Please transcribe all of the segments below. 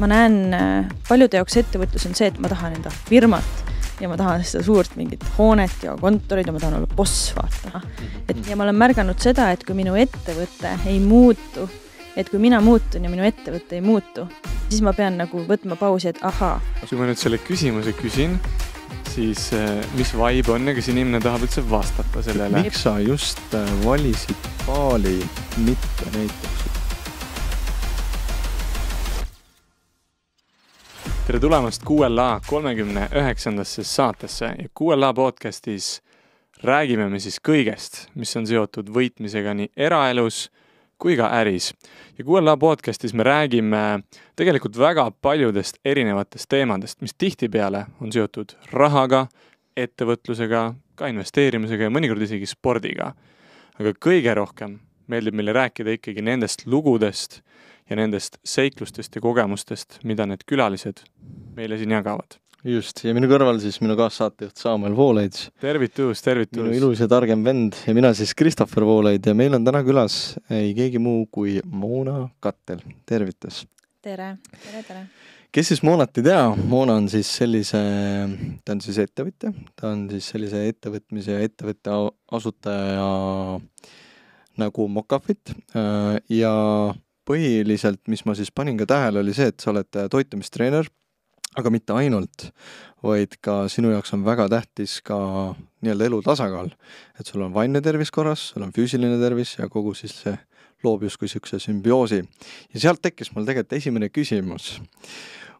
ma näen äh, paljude jaoks ettevõtlus on see, et ma tahan enda firmat ja ma tahan seda suurt mingit hoonet ja kontorit ja ma tahan olla boss, vaata. et ja ma olen märganud seda, et kui minu ettevõte ei muutu, et kui mina muutun ja minu ettevõte ei muutu, siis ma pean nagu võtma pausi, et ahaa. kui ma nüüd selle küsimuse küsin, siis äh, mis vibe on ja kas inimene tahab üldse vastata sellele? miks sa just äh, valisid paali, mitte näiteks tere tulemast QLA kolmekümne üheksandasse saatesse ja QLA podcastis räägime me siis kõigest, mis on seotud võitmisega nii eraelus kui ka äris. ja QLA podcastis me räägime tegelikult väga paljudest erinevatest teemadest, mis tihtipeale on seotud rahaga, ettevõtlusega, ka investeerimisega ja mõnikord isegi spordiga. aga kõige rohkem meeldib meile rääkida ikkagi nendest lugudest ja nendest seiklustest ja kogemustest, mida need külalised meile siin jagavad. just, ja minu kõrval siis minu kaassaatejuht Samuel Voolaid. tervitus, tervitus! minu ilus ja targem vend ja mina siis Christopher Voolaid ja meil on täna külas ei keegi muu kui Moona Kattel, tervitus! tere, tere, tere! kes siis Moonat ei tea, Moona on siis sellise, ta on siis ettevõtja, ta on siis sellise ettevõtmise ja ettevõtte asutaja nagu Mokafit äh, ja põhiliselt, mis ma siis panin ka tähele, oli see, et sa oled äh, toitumistreener, aga mitte ainult, vaid ka sinu jaoks on väga tähtis ka nii-öelda elu tasakaal. et sul on vaimne tervis korras, sul on füüsiline tervis ja kogu siis see loob justkui niisuguse sümbioosi. ja sealt tekkis mul tegelikult esimene küsimus.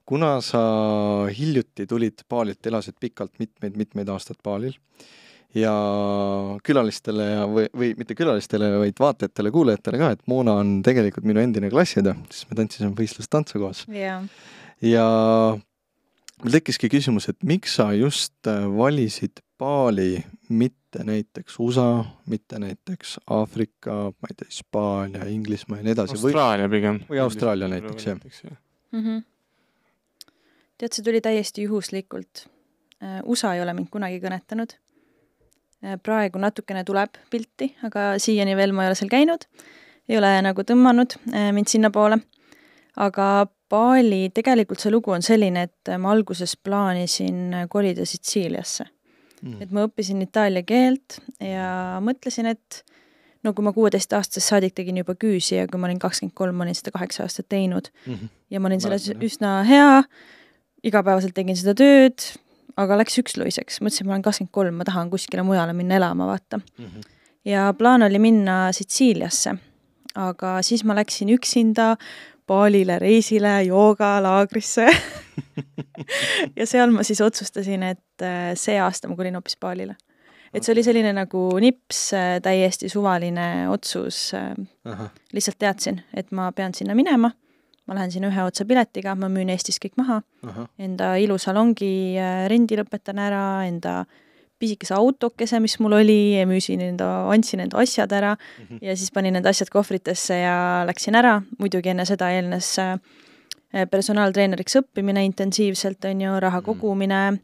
kuna sa hiljuti tulid paalilt, elasid pikalt mitmeid-mitmeid aastaid paalil, ja külalistele ja, või, või mitte külalistele, vaid vaatajatele-kuulajatele ka, et Moona on tegelikult minu endine klassiõde, siis me tantsisime võistlustantsu koos yeah.. ja mul tekkiski küsimus, et miks sa just äh, valisid Bali, mitte näiteks USA, mitte näiteks Aafrika, ma ei tea, Hispaania, Inglismaa ja nii edasi. Austraalia või, pigem. või Austraalia näiteks, jah mm -hmm. tead, see tuli täiesti juhuslikult. Äh, USA ei ole mind kunagi kõnetanud Äh, praegu natukene tuleb pilti, aga siiani veel ma ei ole seal käinud, ei ole nagu tõmmanud äh, mind sinnapoole. aga Bali, tegelikult see lugu on selline, et äh, ma alguses plaanisin kolida Sitsiiliasse mm.. et ma õppisin itaalia keelt ja mõtlesin, et no kui ma kuueteistaastasest saadik tegin juba küüsi ja kui ma olin kakskümmend kolm, ma olin seda kaheksa aastat teinud mm -hmm. ja ma olin selles ma, üsna hea, igapäevaselt tegin seda tööd, aga läks üksluiseks, mõtlesin, ma olen kakskümmend kolm, ma tahan kuskile mujale minna elama, vaata mm. -hmm. ja plaan oli minna Sitsiiliasse, aga siis ma läksin üksinda Baalile reisile, joogalaagrisse ja seal ma siis otsustasin, et äh, see aasta ma kolin hoopis Baalile et see oli selline nagu nips, äh, täiesti suvaline otsus. Äh, lihtsalt teadsin, et ma pean sinna minema ma lähen sinna ühe otsa piletiga, ma müün Eestis kõik maha, enda ilusalongi äh, rendi lõpetan ära, enda pisikese autokese, mis mul oli, müüsin enda, andsin enda asjad ära mm -hmm. ja siis panin need asjad kohvritesse ja läksin ära, muidugi enne seda eelnes äh, personaaltreeneriks õppimine intensiivselt, on ju, raha mhm. kogumine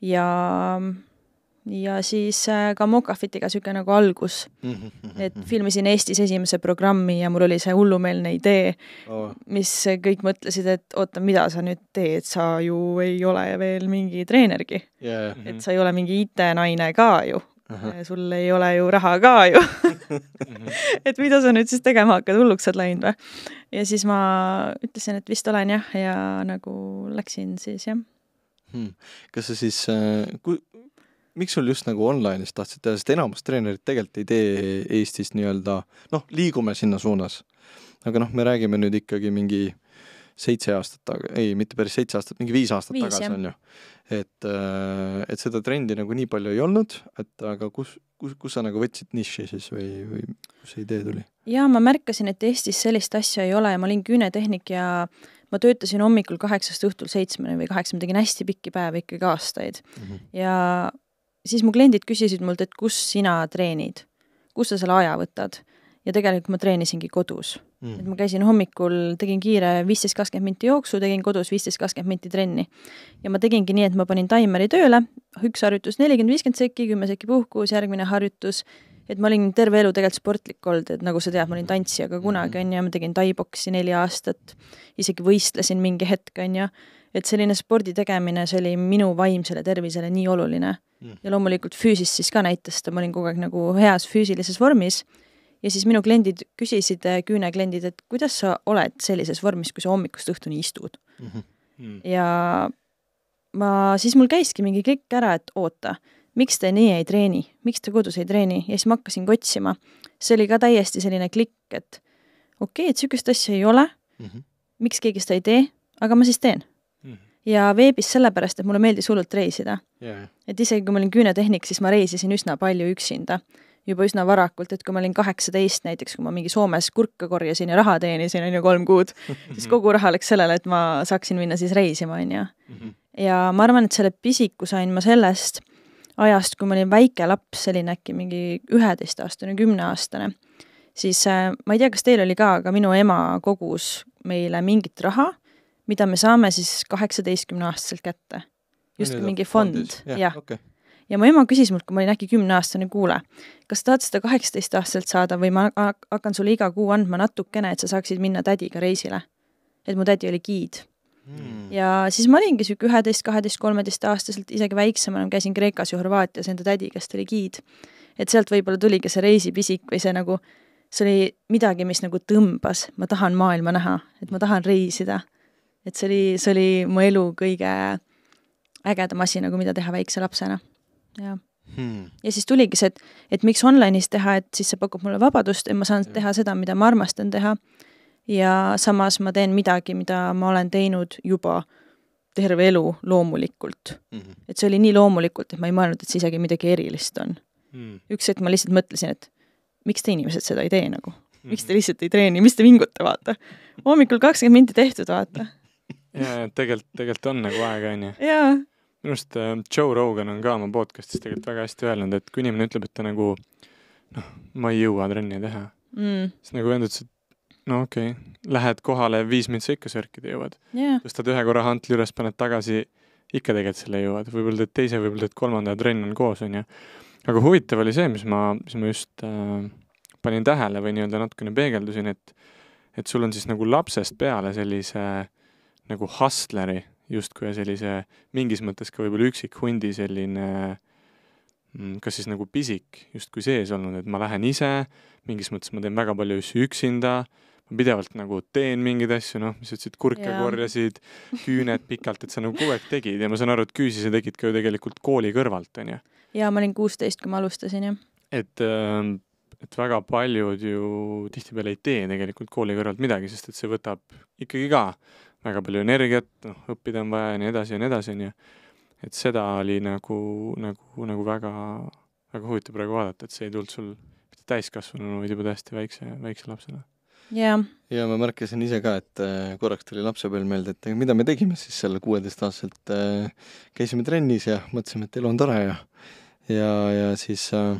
ja ja siis äh, ka Mokafitiga niisugune nagu algus. Mhm. et filmisin Eestis esimese programmi ja mul oli see hullumeelne idee oh., mis kõik mõtlesid, et oota, mida sa nüüd teed, sa ju ei ole veel mingi treenergi yeah.. et sa ei ole mingi IT-naine ka ju. Aha. sul ei ole ju raha ka ju mhm. et mida sa nüüd siis tegema hakkad, hulluks oled läinud või? ja siis ma ütlesin, et vist olen jah, ja nagu läksin siis jah hmm.. kas sa siis äh,, kui, miks sul just nagu online'is tahtsid teha, sest enamus treenerid tegelikult ei tee Eestis nii-öelda noh, liigume sinna suunas. aga noh, me räägime nüüd ikkagi mingi seitse aastat taga, ei, mitte päris seitse aastat, mingi viis aastat viis, tagasi, on ju. et, äh, et seda trendi nagu nii palju ei olnud, et aga kus, kus, kus sa nagu võtsid niši siis või, või kus see idee tuli? jaa, ma märkasin, et Eestis sellist asja ei ole ja ma olin küünetehnik ja ma töötasin hommikul kaheksast õhtul seitsmeni või kaheksa, ma tegin hästi pikki päevi ikkagi aastaid mm. -hmm. ja siis mu kliendid küsisid mult, et kus sina treenid, kus sa selle aja võtad ja tegelikult ma treenisingi kodus mm.. et ma käisin hommikul, tegin kiire viisteist, kakskümmend minti jooksu, tegin kodus viisteist, kakskümmend minti trenni. ja ma tegingi nii, et ma panin taimeri tööle, üks harjutus nelikümmend, viiskümmend sekki, kümme sekki puhkus, järgmine harjutus, et ma olin terve elu tegelikult sportlik olnud, et nagu sa tead, ma olin tantsija ka kunagi, mm-hmm. on ju, ma tegin taiboksi neli aastat, isegi võistlesin mingi hetk, on ju et selline spordi tegemine, see oli minu vaimsele tervisele nii oluline mm.. ja loomulikult füüsist siis ka näitas seda, ma olin kogu aeg nagu heas füüsilises vormis ja siis minu kliendid küsisid, eh, küünekliendid, et kuidas sa oled sellises vormis, kui sa hommikust õhtuni istud mhm. mm. -hmm. ja ma, siis mul käiski mingi klikk ära, et oota, miks te nii ei treeni, miks te kodus ei treeni ja siis ma hakkasingi otsima. see oli ka täiesti selline klikk, et okei okay,, et niisugust asja ei ole mm, -hmm. miks keegi seda ei tee, aga ma siis teen ja veebis sellepärast, et mulle meeldis hullult reisida yeah.. et isegi kui ma olin küünetehnik, siis ma reisisin üsna palju üksinda, juba üsna varakult, et kui ma olin kaheksateist näiteks, kui ma mingi Soomes kurka korjasin ja raha teenisin, on ju, kolm kuud, siis kogu raha läks sellele, et ma saaksin minna siis reisima, on ju. Mhm. ja ma arvan, et selle pisiku sain ma sellest ajast, kui ma olin väike laps, selline äkki mingi üheteistaastane, kümneaastane, siis äh, ma ei tea, kas teil oli ka, aga minu ema kogus meile mingit raha mida me saame siis kaheksateistkümneaastaselt kätte. justkui mingi fond, jah. ja mu ema küsis mult, kui ma olin äkki kümneaastane, kuule, kas sa tahad seda kaheksateistaastaselt saada või ma hakkan sulle iga kuu andma natukene, et sa saaksid minna tädiga reisile. et mu tädi oli giid Hmm. ja siis ma olingi sihuke üheteist, kaheteist, kolmeteistaastaselt, isegi väiksemana, nagu ma käisin Kreekas ja Horvaatias enda tädi, kes oli giid. et sealt võib-olla tuli ka see reisipisik või see nagu, see oli midagi, mis nagu tõmbas, ma tahan maailma näha, et ma tahan reisida et see oli, see oli mu elu kõige ägedam asi nagu, mida teha väikse lapsena, jah hmm.. ja siis tuligi see, et, et miks online'is teha, et siis see pakub mulle vabadust ja ma saan teha seda, mida ma armastan teha. ja samas ma teen midagi, mida ma olen teinud juba terve elu loomulikult mm. -hmm. et see oli nii loomulikult, et ma ei mõelnud, et see isegi midagi erilist on mm.. üks hetk ma lihtsalt mõtlesin, et miks te inimesed seda ei tee nagu, miks te mhm. lihtsalt ei treeni, mis te vingute, vaata. hommikul kakskümmend minti tehtud, vaata jaa, tegelikult, tegelikult on nagu aega, onju. jaa. minu arust äh, Joe Rogan on ka oma podcast'is tegelikult väga hästi öelnud, et kui inimene ütleb, et ta nagu noh, ma ei jõua trenni teha mm., siis nagu öeldakse, et no okei okay., lähed kohale, viis minutit sa ikka sörkida jõuad yeah.. tõstad ühe korra hantli üles, paned tagasi, ikka tegelikult selle jõuad, võib-olla teed teise, võib-olla teed kolmanda ja trenn on koos, onju. aga huvitav oli see, mis ma, mis ma just äh, panin tähele või nii-öelda natukene peegeldusin, et et sul on siis nagu lapsest peale sellise äh, nagu hustleri justkui ja sellise mingis mõttes ka võib-olla üksikhundi selline mm, kas siis nagu pisik justkui sees olnud, et ma lähen ise, mingis mõttes ma teen väga palju asju üksinda, ma pidevalt nagu teen mingeid asju, noh, mis sa ütlesid, kurke yeah. korjasid, küüned pikalt, et sa nagu kogu aeg tegid ja ma saan aru, et küüsi sa tegid ka ju tegelikult kooli kõrvalt, onju. jaa, ma olin kuusteist, kui ma alustasin, jah. et äh, et väga paljud ju tihtipeale ei tee tegelikult kooli kõrvalt midagi, sest et see võtab ikkagi ka väga palju energiat, noh, õppida on vaja ja nii edasi ja nii edasi, on ju. et seda oli nagu, nagu, nagu väga, väga huvitav praegu vaadata, et see ei tulnud sul mitte täiskasvanuna, vaid juba täiesti väikse, väikse lapsena. jah yeah.. ja ma märkasin ise ka, et äh, korraks tuli lapsepõlv meelde, et mida me tegime siis selle kuueteistaastaselt, äh, käisime trennis ja mõtlesime, et elu on tore ja, ja, ja siis äh,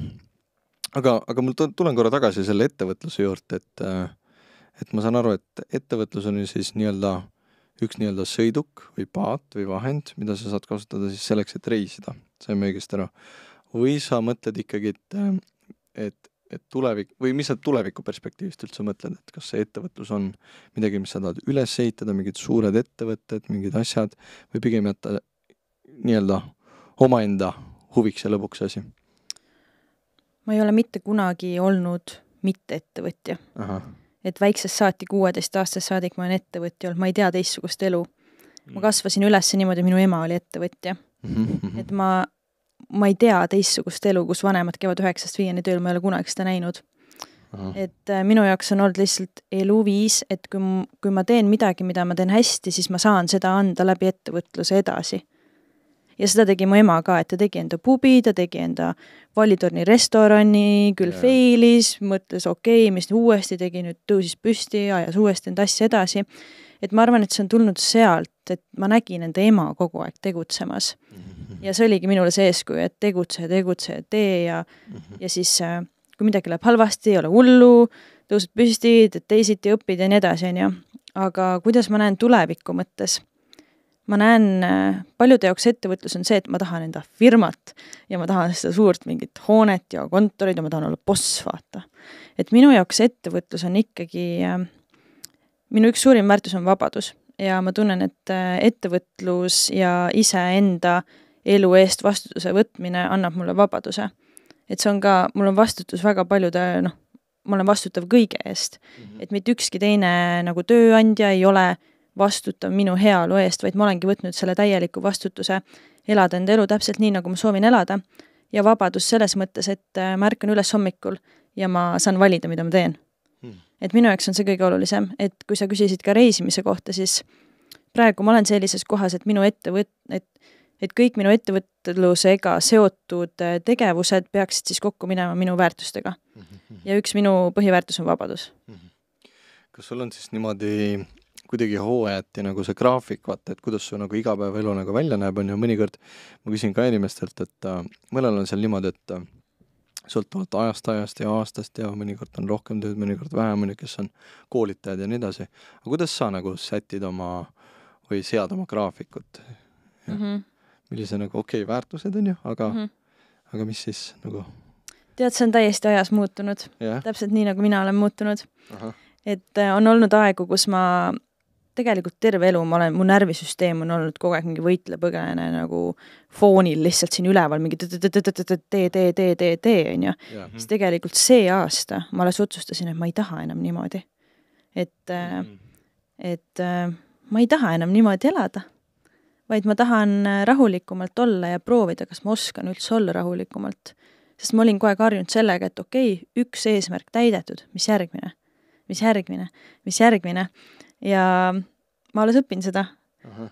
aga, aga ma tulen korra tagasi selle ettevõtluse juurde, et et ma saan aru, et ettevõtlus on ju siis nii-öelda äh, üks nii-öelda sõiduk või paat või vahend, mida sa saad kasutada siis selleks, et reisida, saime õigesti aru. või sa mõtled ikkagi, et, et, et tulevik või mis sa tuleviku perspektiivist üldse mõtled, et kas see ettevõtlus on midagi, mis sa tahad üles ehitada, mingid suured ettevõtted, mingid asjad või pigem jätta nii-öelda omaenda huviks ja lõbuks asi? ma ei ole mitte kunagi olnud mitteettevõtja et väiksest saati, kuueteistaastast saadik ma olen ettevõtja olnud, ma ei tea teistsugust elu. ma mm. kasvasin üles niimoodi, minu ema oli ettevõtja. Mhm, et ma, ma ei tea teistsugust elu, kus vanemad käivad üheksast viieni tööl, ma ei ole kunagi seda näinud. et äh, minu jaoks on olnud lihtsalt eluviis, et kui, kui ma teen midagi, mida ma teen hästi, siis ma saan seda anda läbi ettevõtluse edasi ja seda tegi mu ema ka, et ta tegi enda pubi, ta tegi enda Vallitorni restorani, küll yeah. failis, mõtles okei okay,, mis ta uuesti tegi, nüüd tõusis püsti, ajas uuesti enda asja edasi. et ma arvan, et see on tulnud sealt, et ma nägin enda ema kogu aeg tegutsemas. Mhm. ja see oligi minule see eeskuju, et tegutse, tegutse, tee ja mm, -hmm. ja siis äh, kui midagi läheb halvasti, ei ole hullu, tõused püsti, teed teisiti, õpid ja nii edasi, on ju. aga kuidas ma näen tuleviku mõttes? ma näen, äh, paljude jaoks ettevõtlus on see, et ma tahan enda firmat ja ma tahan seda suurt mingit hoonet ja kontorit ja ma tahan olla boss, vaata. et minu jaoks ettevõtlus on ikkagi, äh, minu üks suurim väärtus on vabadus ja ma tunnen, et äh, ettevõtlus ja iseenda elu eest vastutuse võtmine annab mulle vabaduse. et see on ka, mul on vastutus väga paljude noh, ma olen vastutav kõige eest, mhm. et mitte ükski teine nagu tööandja ei ole vastutav minu heaolu eest, vaid ma olengi võtnud selle täieliku vastutuse elada enda elu täpselt nii, nagu ma soovin elada ja vabadus selles mõttes, et äh, ma ärkan üles hommikul ja ma saan valida, mida ma teen hmm.. et minu jaoks on see kõige olulisem, et kui sa küsisid ka reisimise kohta, siis praegu ma olen sellises kohas, et minu ettevõt-, et et kõik minu ettevõtlusega seotud äh, tegevused peaksid siis kokku minema minu väärtustega. Hmm, hmm, hmm. ja üks minu põhiväärtus on vabadus. kas sul on siis niimoodi kuidagi hooajati nagu see graafik, vaata, et kuidas su nagu igapäevaelu nagu välja näeb, on ju, mõnikord ma küsin ka inimestelt, et äh, mõnel on seal niimoodi, et äh, sõltuvalt ajast, ajast ja aastast ja mõnikord on rohkem tööd, mõnikord vähem, on ju, kes on koolitajad ja nii edasi. aga kuidas sa nagu sätid oma või sead oma graafikut? Mm -hmm. millise nagu okei okay,, väärtused on ju, aga mm, -hmm. aga mis siis nagu? tead, see on täiesti ajas muutunud yeah.. täpselt nii, nagu mina olen muutunud. et äh, on olnud aegu, kus ma tegelikult terve elu ma olen, mu närvisüsteem on olnud kogu aeg mingi võitle-põgene nagu foonil lihtsalt siin üleval mingi tee, tee, tee, tee, tee, on ju. siis tegelikult see aasta ma alles otsustasin, et ma ei taha enam niimoodi. et, et ma ei taha enam niimoodi elada, vaid ma tahan rahulikumalt olla ja proovida, kas ma oskan üldse olla rahulikumalt. sest ma olin kogu aeg harjunud sellega, et okei okay,, üks eesmärk täidetud, mis järgmine mis järgmine, mis järgmine ja ma alles õpin seda.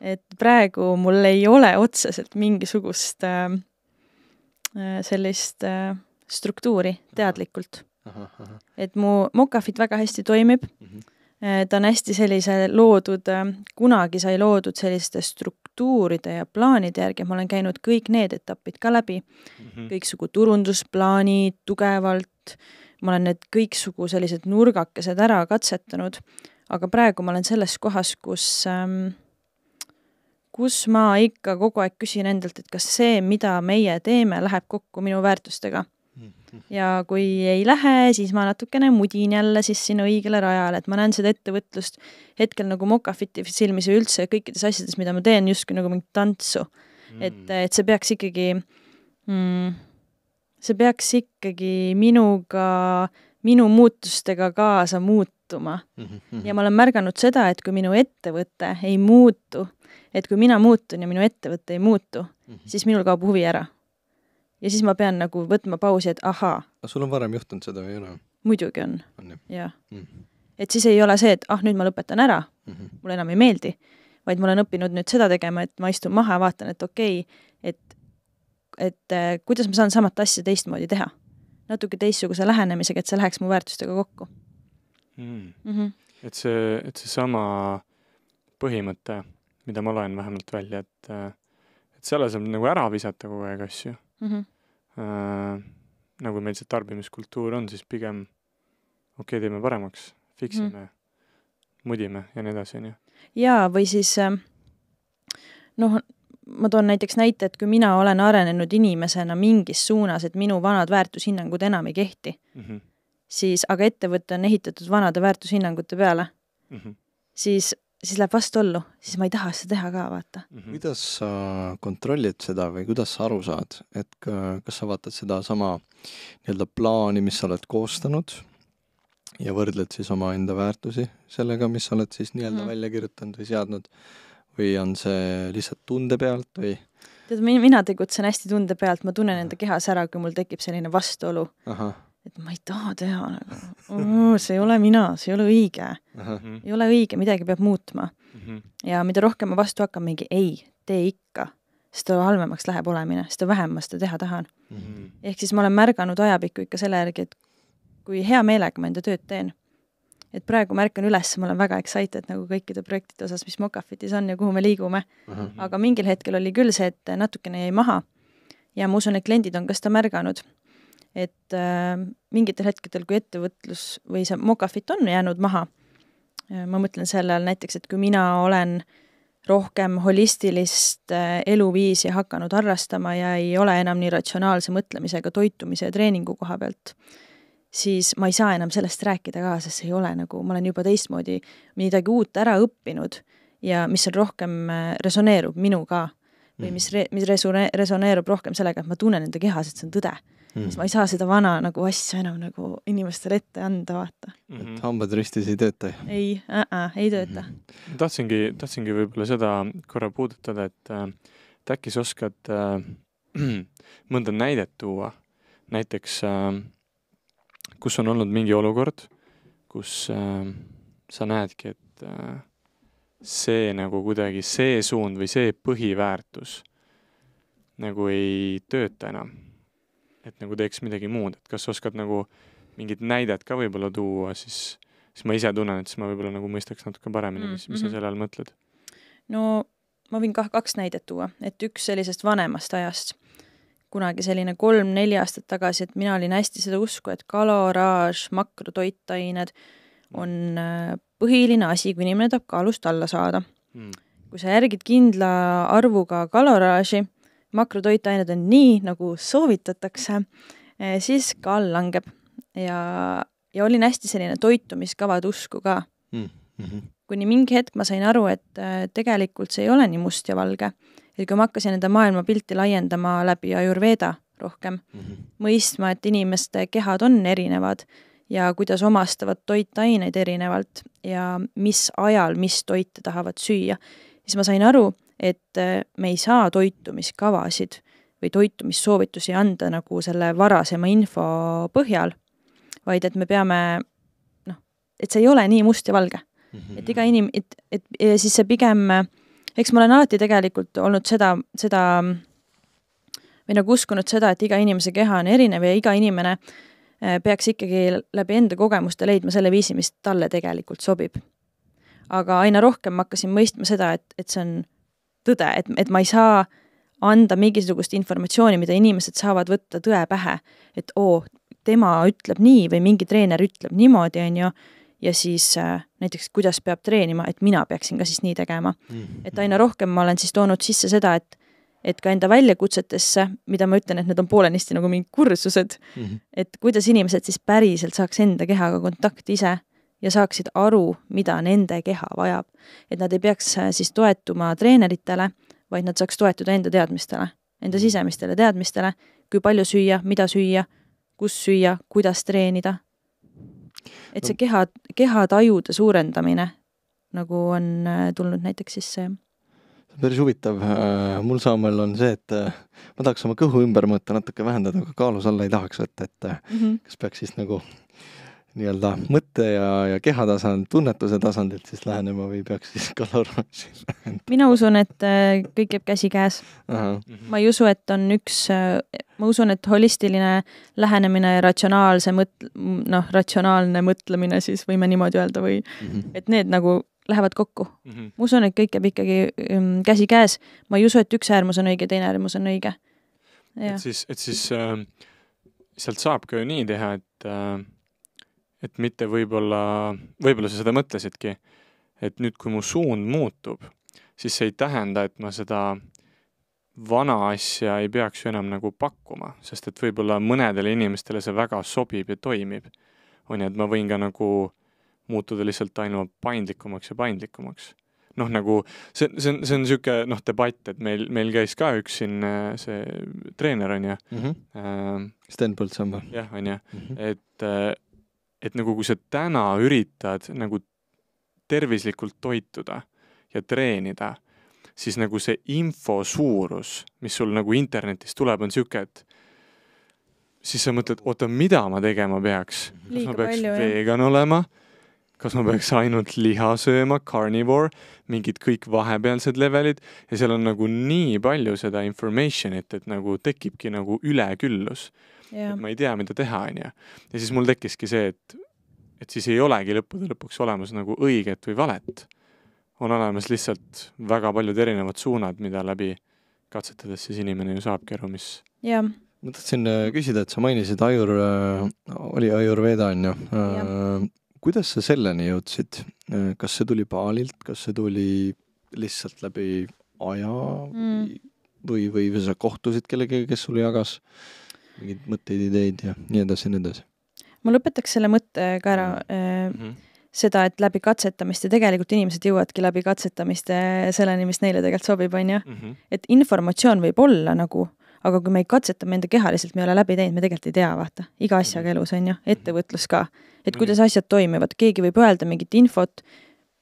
et praegu mul ei ole otseselt mingisugust äh, äh sellist äh, struktuuri teadlikult. et mu mokafit väga hästi toimib mm, -hmm. ta on hästi sellise loodud äh,, kunagi sai loodud selliste struktuuride ja plaanide järgi, ma olen käinud kõik need etapid ka läbi mm, -hmm. kõiksugu turundusplaanid tugevalt, ma olen need kõiksugu sellised nurgakesed ära katsetanud aga praegu ma olen selles kohas, kus ähm, kus ma ikka kogu aeg küsin endalt, et kas see, mida meie teeme, läheb kokku minu väärtustega. Mhm. ja kui ei lähe, siis ma natukene mudin jälle siis sinna õigele rajale, et ma näen seda ettevõtlust hetkel nagu mokafiti silmis ja üldse kõikides asjades, mida ma teen, justkui nagu mingit tantsu mm.. et, et see peaks ikkagi mm,, see peaks ikkagi minuga, minu muutustega kaasa muutuma muutuma mm. -hmm. ja mhm. ma olen märganud seda, et kui minu ettevõte ei muutu, et kui mina muutun ja minu ettevõte ei muutu mm, -hmm. siis minul kaob huvi ära. ja siis ma pean nagu võtma pausi, et ahaa. aga sul on varem juhtunud seda või ei ole? muidugi on, on, jah mm. -hmm. et siis ei ole see, et ah, nüüd ma lõpetan ära mm, -hmm. mulle enam ei meeldi, vaid ma olen õppinud nüüd seda tegema, et ma istun maha ja vaatan, et okei okay,, et, et äh, kuidas ma saan samat asja teistmoodi teha natuke teistsuguse lähenemisega, et see läheks mu väärtustega kokku mm.. Mm -hmm. et see, et seesama põhimõte, mida ma loen vähemalt välja, et, et selle saab nagu ära visata kogu aeg asju mm. -hmm. Äh, nagu meil see tarbimiskultuur on, siis pigem okei okay,, teeme paremaks, fiksime mm, -hmm. mudime ja nii edasi, onju. jaa, või siis äh, noh, ma toon näiteks näite, et kui mina olen arenenud inimesena mingis suunas, et minu vanad väärtushinnangud enam ei kehti mm. -hmm siis, aga ettevõte on ehitatud vanade väärtushinnangute peale mm, -hmm. siis, siis läheb vastuollu, siis ma ei taha seda teha ka, vaata mm. -hmm. kuidas sa kontrollid seda või kuidas sa aru saad, et kas sa vaatad sedasama nii-öelda plaani, mis sa oled koostanud ja võrdled siis omaenda väärtusi sellega, mis sa oled siis nii-öelda mm -hmm. välja kirjutanud või seadnud või on see lihtsalt tunde pealt või? tead, mina tegutsen hästi tunde pealt, ma tunnen enda kehas ära, kui mul tekib selline vastuolu et ma ei taha teha nagu, see ei ole mina, see ei ole õige uh. -huh. ei ole õige, midagi peab muutma uh. Mhm. -huh. ja mida rohkem ma vastu hakkan, mingi ei, tee ikka, seda halvemaks läheb olemine, seda vähem ma seda teha tahan uh. Mhm. -huh. ehk siis ma olen märganud ajapikku ikka selle järgi, et kui hea meelega ma enda tööd teen, et praegu ma ärkan üles, ma olen väga excited nagu kõikide projektide osas, mis Mocafitis on ja kuhu me liigume uh. -huh. aga mingil hetkel oli küll see, et natukene jäi maha ja ma usun, et kliendid on ka seda märganud et äh, mingitel hetkedel, kui ettevõtlus või see mokafit on jäänud maha, äh, ma mõtlen sellel näiteks, et kui mina olen rohkem holistilist äh, eluviisi hakanud harrastama ja ei ole enam nii ratsionaalse mõtlemisega toitumise ja treeningu koha pealt, siis ma ei saa enam sellest rääkida ka, sest see ei ole nagu, ma olen juba teistmoodi midagi uut ära õppinud ja mis on rohkem äh,, resoneerub minuga või mm. mis re-, mis resone-, resoneerub rohkem sellega, et ma tunnen enda kehas, et see on tõde mm., siis ma ei saa seda vana nagu asja enam nagu inimestele ette anda, vaata mm. -hmm. et hambad ristis ei tööta? ei äh, -äh, ei tööta mm. -hmm. tahtsingi, tahtsingi võib-olla seda korra puudutada, et äh, et äkki sa oskad äh, mõnda näidet tuua, näiteks äh, kus on olnud mingi olukord, kus äh, sa näedki, et äh, see nagu kuidagi see suund või see põhiväärtus nagu ei tööta enam et nagu teeks midagi muud, et kas oskad nagu mingit näidet ka võib-olla tuua, siis, siis ma ise tunnen, et siis ma võib-olla nagu mõistaks natuke paremini, mis, mis mm -hmm. sa selle all mõtled. no ma võin kah kaks näidet tuua, et üks sellisest vanemast ajast, kunagi selline kolm-neli aastat tagasi, et mina olin hästi seda usku, et kaloraaž, makrotoitained on äh, põhiline asi, kui inimene tahab kaalust alla saada mm. kui sa järgid kindla arvuga kaloraaži makrotoitained on nii, nagu soovitatakse, eh, siis kaal langeb ja, ja olin hästi selline toitumiskavad usku ka mm. -hmm. kuni mingi hetk ma sain aru, et eh, tegelikult see ei ole nii must ja valge. et kui ma hakkasin enda maailmapilti laiendama läbi Ayurveda rohkem mm, -hmm. mõistma, et inimeste kehad on erinevad ja kuidas omastavad toitaineid erinevalt ja mis ajal, mis toite tahavad süüa, siis ma sain aru, et äh, me ei saa toitumiskavasid või toitumissoovitusi anda nagu selle varasema info põhjal, vaid et me peame noh, et see ei ole nii must ja valge mm. -hmm. et iga inim-, et, et ja siis see pigem, eks ma olen alati tegelikult olnud seda, seda või nagu uskunud seda, et iga inimese keha on erinev ja iga inimene äh, peaks ikkagi läbi enda kogemuste leidma selle viisi, mis talle tegelikult sobib. aga aina rohkem ma hakkasin mõistma seda, et, et see on tõde, et, et ma ei saa anda mingisugust informatsiooni, mida inimesed saavad võtta tõe pähe, et oo, tema ütleb nii või mingi treener ütleb niimoodi, on ju, ja siis äh, näiteks kuidas peab treenima, et mina peaksin ka siis nii tegema mm. -hmm. et aina rohkem ma olen siis toonud sisse seda, et et ka enda väljakutsetesse, mida ma ütlen, et need on poolenisti nagu mingid kursused mm, -hmm. et kuidas inimesed siis päriselt saaks enda kehaga kontakti ise ja saaksid aru, mida nende keha vajab. et nad ei peaks äh, siis toetuma treeneritele, vaid nad saaks toetuda enda teadmistele, enda sisemistele teadmistele, kui palju süüa, mida süüa, kus süüa, kuidas treenida. et see keha, kehatajude suurendamine nagu on äh, tulnud näiteks sisse, jah päris huvitav, äh, mul Saamel on see, et ma tahaks oma kõhu ümbermõõta natuke vähendada, aga kaalus alla ei tahaks võtta, et mm -hmm. kas peaks siis nagu nii-öelda mõtte ja, ja kehatasand, tunnetuse tasandilt siis lähenema või peaks siis kalormassi lähenema? mina usun, et äh, kõik käib käsikäes. Mhm. ma ei usu, et on üks, äh, ma usun, et holistiline lähenemine ja ratsionaalse mõt-, noh, ratsionaalne mõtlemine siis, võime niimoodi öelda, või mm -hmm. et need nagu lähevad kokku mm. -hmm. ma usun, et kõik käib ikkagi käsikäes. ma ei usu, et üks äärmus on õige, teine äärmus on õige. et siis, et siis äh, sealt saab ka ju nii teha, et äh et mitte võib-olla, võib-olla sa seda mõtlesidki, et nüüd, kui mu suund muutub, siis see ei tähenda, et ma seda vana asja ei peaks ju enam nagu pakkuma, sest et võib-olla mõnedele inimestele see väga sobib ja toimib. on ju, et ma võin ka nagu muutuda lihtsalt aina paindlikumaks ja paindlikumaks. noh, nagu see, see on, see on niisugune noh, debatt, et meil, meil käis ka üks siin äh, see treener, on ju mm. -hmm. Sten Põldsamba. jah, on ju, mhm. et äh, et nagu kui sa täna üritad nagu tervislikult toituda ja treenida, siis nagu see info suurus, mis sul nagu internetis tuleb, on niisugune, et siis sa mõtled, oota, mida ma tegema peaks? kas ma peaks palju, vegan jah. olema? kas ma peaks ainult liha sööma, carnivore, mingid kõik vahepealsed levelid ja seal on nagu nii palju seda information'it, et nagu tekibki nagu üleküllus et ma ei tea, mida teha, onju. ja siis mul tekkiski see, et, et siis ei olegi lõppude lõpuks olemas nagu õiget või valet. on olemas lihtsalt väga paljud erinevad suunad, mida läbi katsetades siis inimene ju saabki aru, mis. jah ma tahtsin äh, küsida, et sa mainisid Ajur, äh, oli Ajurveeda onju. Äh, kuidas sa selleni jõudsid, kas see tuli Paalilt, kas see tuli lihtsalt läbi aja mm. või, või, või sa kohtusid kellegagi, kes sulle jagas mingeid mõtteid, ideid ja nii edasi ja nii edasi. ma lõpetaks selle mõtte ka ära mm. -hmm seda, et läbi katsetamiste tegelikult inimesed jõuavadki läbi katsetamiste äh, selleni, mis neile tegelikult sobib, on ju mm. -hmm. et informatsioon võib olla nagu, aga kui me ei katseta, me enda kehaliselt, me ei ole läbi teinud, me tegelikult ei tea, vaata, iga asjaga mhm. elus on ju, mhm. ettevõtlus ka. et mhm. kuidas asjad toimivad, keegi võib öelda mingit infot,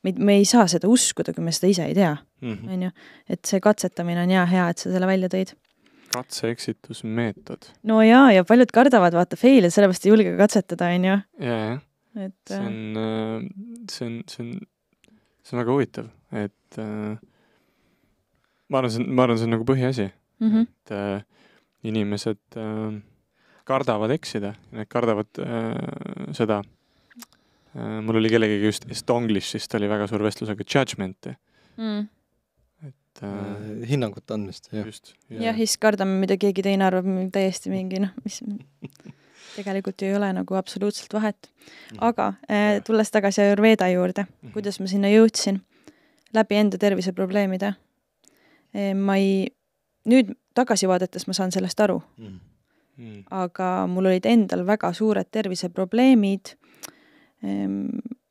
me ei saa seda uskuda, kui me seda ise ei tea, on ju. et see katsetamine on ja hea, et sa selle välja tõid katse-eksitusmeetod. no jaa, ja paljud kardavad vaata fail'i, sellepärast ei julge katsetada, on ju. jajah. et see äh, on, äh, see on, see on, see on väga huvitav, et äh, ma arvan, see on, ma arvan, see on nagu põhiasi mm, -hmm. et äh, inimesed äh, kardavad eksida, nad kardavad äh, seda äh,. mul oli kellegagi just Estonglishist oli väga suur vestlus, aga judgment'i mm et mm. hinnangute andmist, jah. jah ja,, siis kardame, mida keegi teine arvab, täiesti mingi noh, mis tegelikult ju ei ole nagu absoluutselt vahet. Mhm. aga eh, tulles tagasi Ayurveda juurde, mhm. kuidas ma sinna jõudsin? läbi enda terviseprobleemide eh,. ma ei, nüüd tagasi vaadates ma saan sellest aru mm.. Mm. aga mul olid endal väga suured terviseprobleemid eh,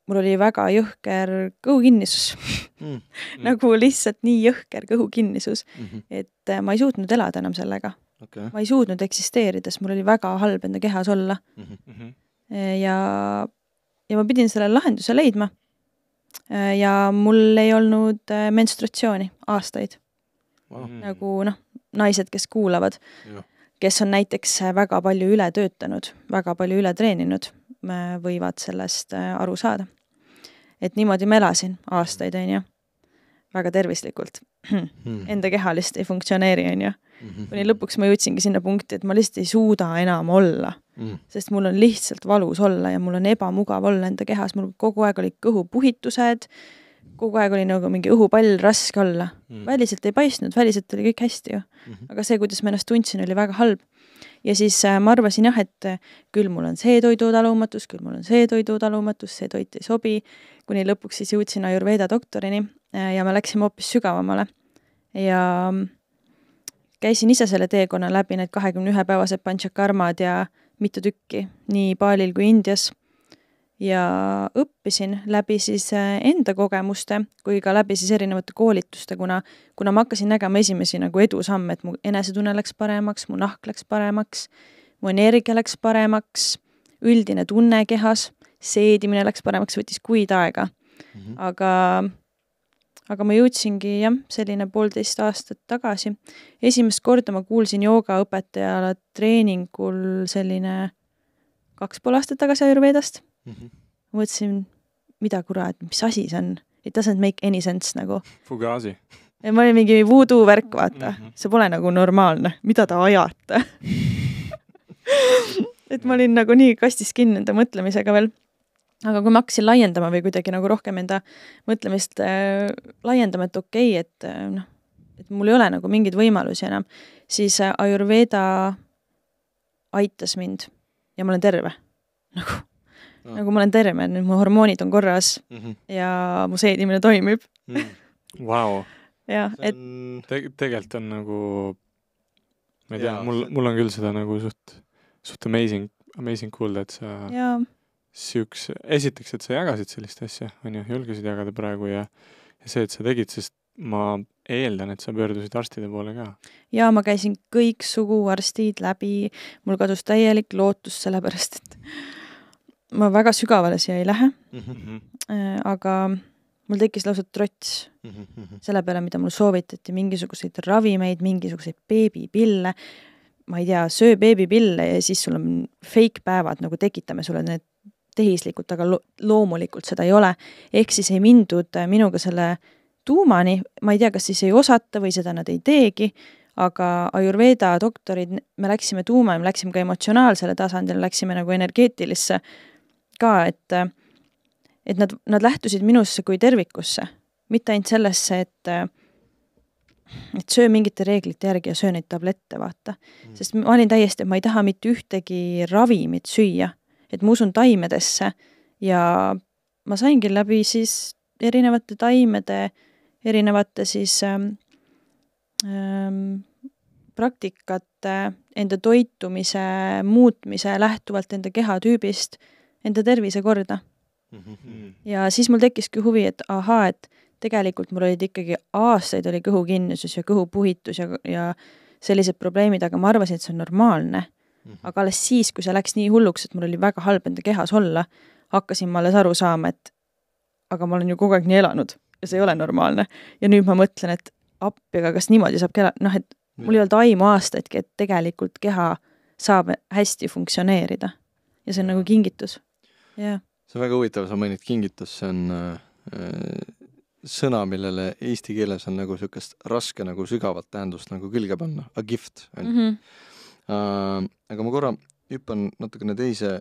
mul oli väga jõhker kõhukinnisus mm. -hmm. nagu lihtsalt nii jõhker kõhukinnisus mm, -hmm. et äh, ma ei suutnud elada enam sellega okay.. ma ei suutnud eksisteerida, sest mul oli väga halb enda kehas olla mm. -hmm. ja, ja ma pidin selle lahenduse leidma. Äh, ja mul ei olnud menstratsiooni aastaid wow.. nagu noh, naised, kes kuulavad, kes on näiteks väga palju üle töötanud, väga palju üle treeninud, võivad sellest äh, aru saada. et niimoodi ma elasin aastaid, on ju, väga tervislikult hmm.. Enda keha lihtsalt ei funktsioneeri, on ju. Mhm. kuni lõpuks ma jõudsingi sinna punkti, et ma lihtsalt ei suuda enam olla mm.. sest mul on lihtsalt valus olla ja mul on ebamugav olla enda kehas, mul kogu aeg olid kõhupuhitused äh,, kogu aeg oli nagu mingi õhupall, raske olla mm.. väliselt ei paistnud, väliselt oli kõik hästi ju mm. -hmm. aga see, kuidas ma ennast tundsin, oli väga halb. ja siis äh, ma arvasin jah, et äh, küll mul on see toidutalumatus, küll mul on see toidutalumatus, see toit ei sobi, kuni lõpuks siis jõudsin Ayurveda doktorini äh, ja me läksime hoopis sügavamale. ja mm, käisin ise selle teekonna läbi, need kahekümne ühe päevased panchakarmad ja mitu tükki nii Balil kui Indias ja õppisin läbi siis äh, enda kogemuste kui ka läbi siis erinevate koolituste, kuna, kuna ma hakkasin nägema esimesi nagu edusamme, et mu enesetunne läks paremaks, mu nahk läks paremaks, mu energia läks paremaks, üldine tunne kehas, seedimine läks paremaks, võttis kuid aega mm. -hmm. aga, aga ma jõudsingi jah, selline poolteist aastat tagasi. esimest korda ma kuulsin joogaõpetajale treeningul selline kaks pool aastat tagasi Ayurvedast mm. -hmm. mõtlesin, mida kurat, mis asi see on? It doesn't make any sense nagu. Fugazi. ma olin mingi voodoo värk, vaata mm. -hmm. see pole nagu normaalne, mida te ajate et ma olin nagu nii kastis kinni enda mõtlemisega veel. aga kui ma hakkasin laiendama või kuidagi nagu rohkem enda mõtlemist äh, laiendama, et okei okay,, et äh, noh, et mul ei ole nagu mingeid võimalusi enam, siis äh, Ayurveda aitas mind ja ma olen terve. nagu no.. nagu ma olen terve, nüüd mu hormoonid on korras mm -hmm. ja mu seedimine toimib mm.. Wow. jah, et Te. tegelikult on nagu, ma ei tea, mul, mul on küll seda nagu suht, suht amazing, amazing kuulda, et sa yeah. siukse, esiteks, et sa jagasid sellist asja, onju, julgesid jagada praegu ja, ja see, et sa tegid, sest ma eeldan, et sa pöördusid arstide poole ka? jaa, ma käisin kõik suguarstid läbi, mul kadus täielik lootus, sellepärast et ma väga sügavale siia ei lähe mm. -hmm. aga mul tekkis lausa trots mm -hmm. selle peale, mida mulle soovitati, mingisuguseid ravimeid, mingisuguseid beebipille. ma ei tea, söö beebipille ja siis sul on fake päevad, nagu tekitame sulle need tehislikult, aga lo loomulikult seda ei ole. ehk siis ei mindud äh, minuga selle tuumani, ma ei tea, kas siis ei osata või seda nad ei teegi aga Ayurveda doktorid, me läksime tuuma ja me läksime ka emotsionaalsele tasandile, läksime nagu energeetilisse ka, et et nad, nad lähtusid minusse kui tervikusse, mitte ainult sellesse, et et söö mingite reeglite järgi ja söö neid tablette, vaata mm.. sest ma olin täiesti, et ma ei taha mitte ühtegi ravimit süüa, et ma usun taimedesse ja ma saingi läbi siis erinevate taimede, erinevate siis ähm, ähm, praktikate, enda toitumise muutmise lähtuvalt enda kehatüübist enda tervise korda mm. -hmm. ja siis mul tekkiski huvi, et ahaa, et tegelikult mul olid ikkagi aastaid oli kõhukinnisus ja kõhupuhitus ja, ja sellised probleemid, aga ma arvasin, et see on normaalne mm. -hmm. aga alles siis, kui see läks nii hulluks, et mul oli väga halb enda kehas olla, hakkasin ma alles aru saama, et aga ma olen ju kogu aeg nii elanud ja see ei ole normaalne. ja nüüd ma mõtlen, et appi, aga kas niimoodi saab kela, noh, et mul ei olnud aimu aastaidki, et tegelikult keha saab hästi funktsioneerida. ja see on nagu kingitus yeah.. see on väga huvitav, sa mainid kingitus, see on äh, äh, sõna, millele eesti keeles on nagu niisugust raske nagu sügavat tähendust nagu külge panna, a gift on ju. Mhm. Äh, aga ma korra hüppan natukene teise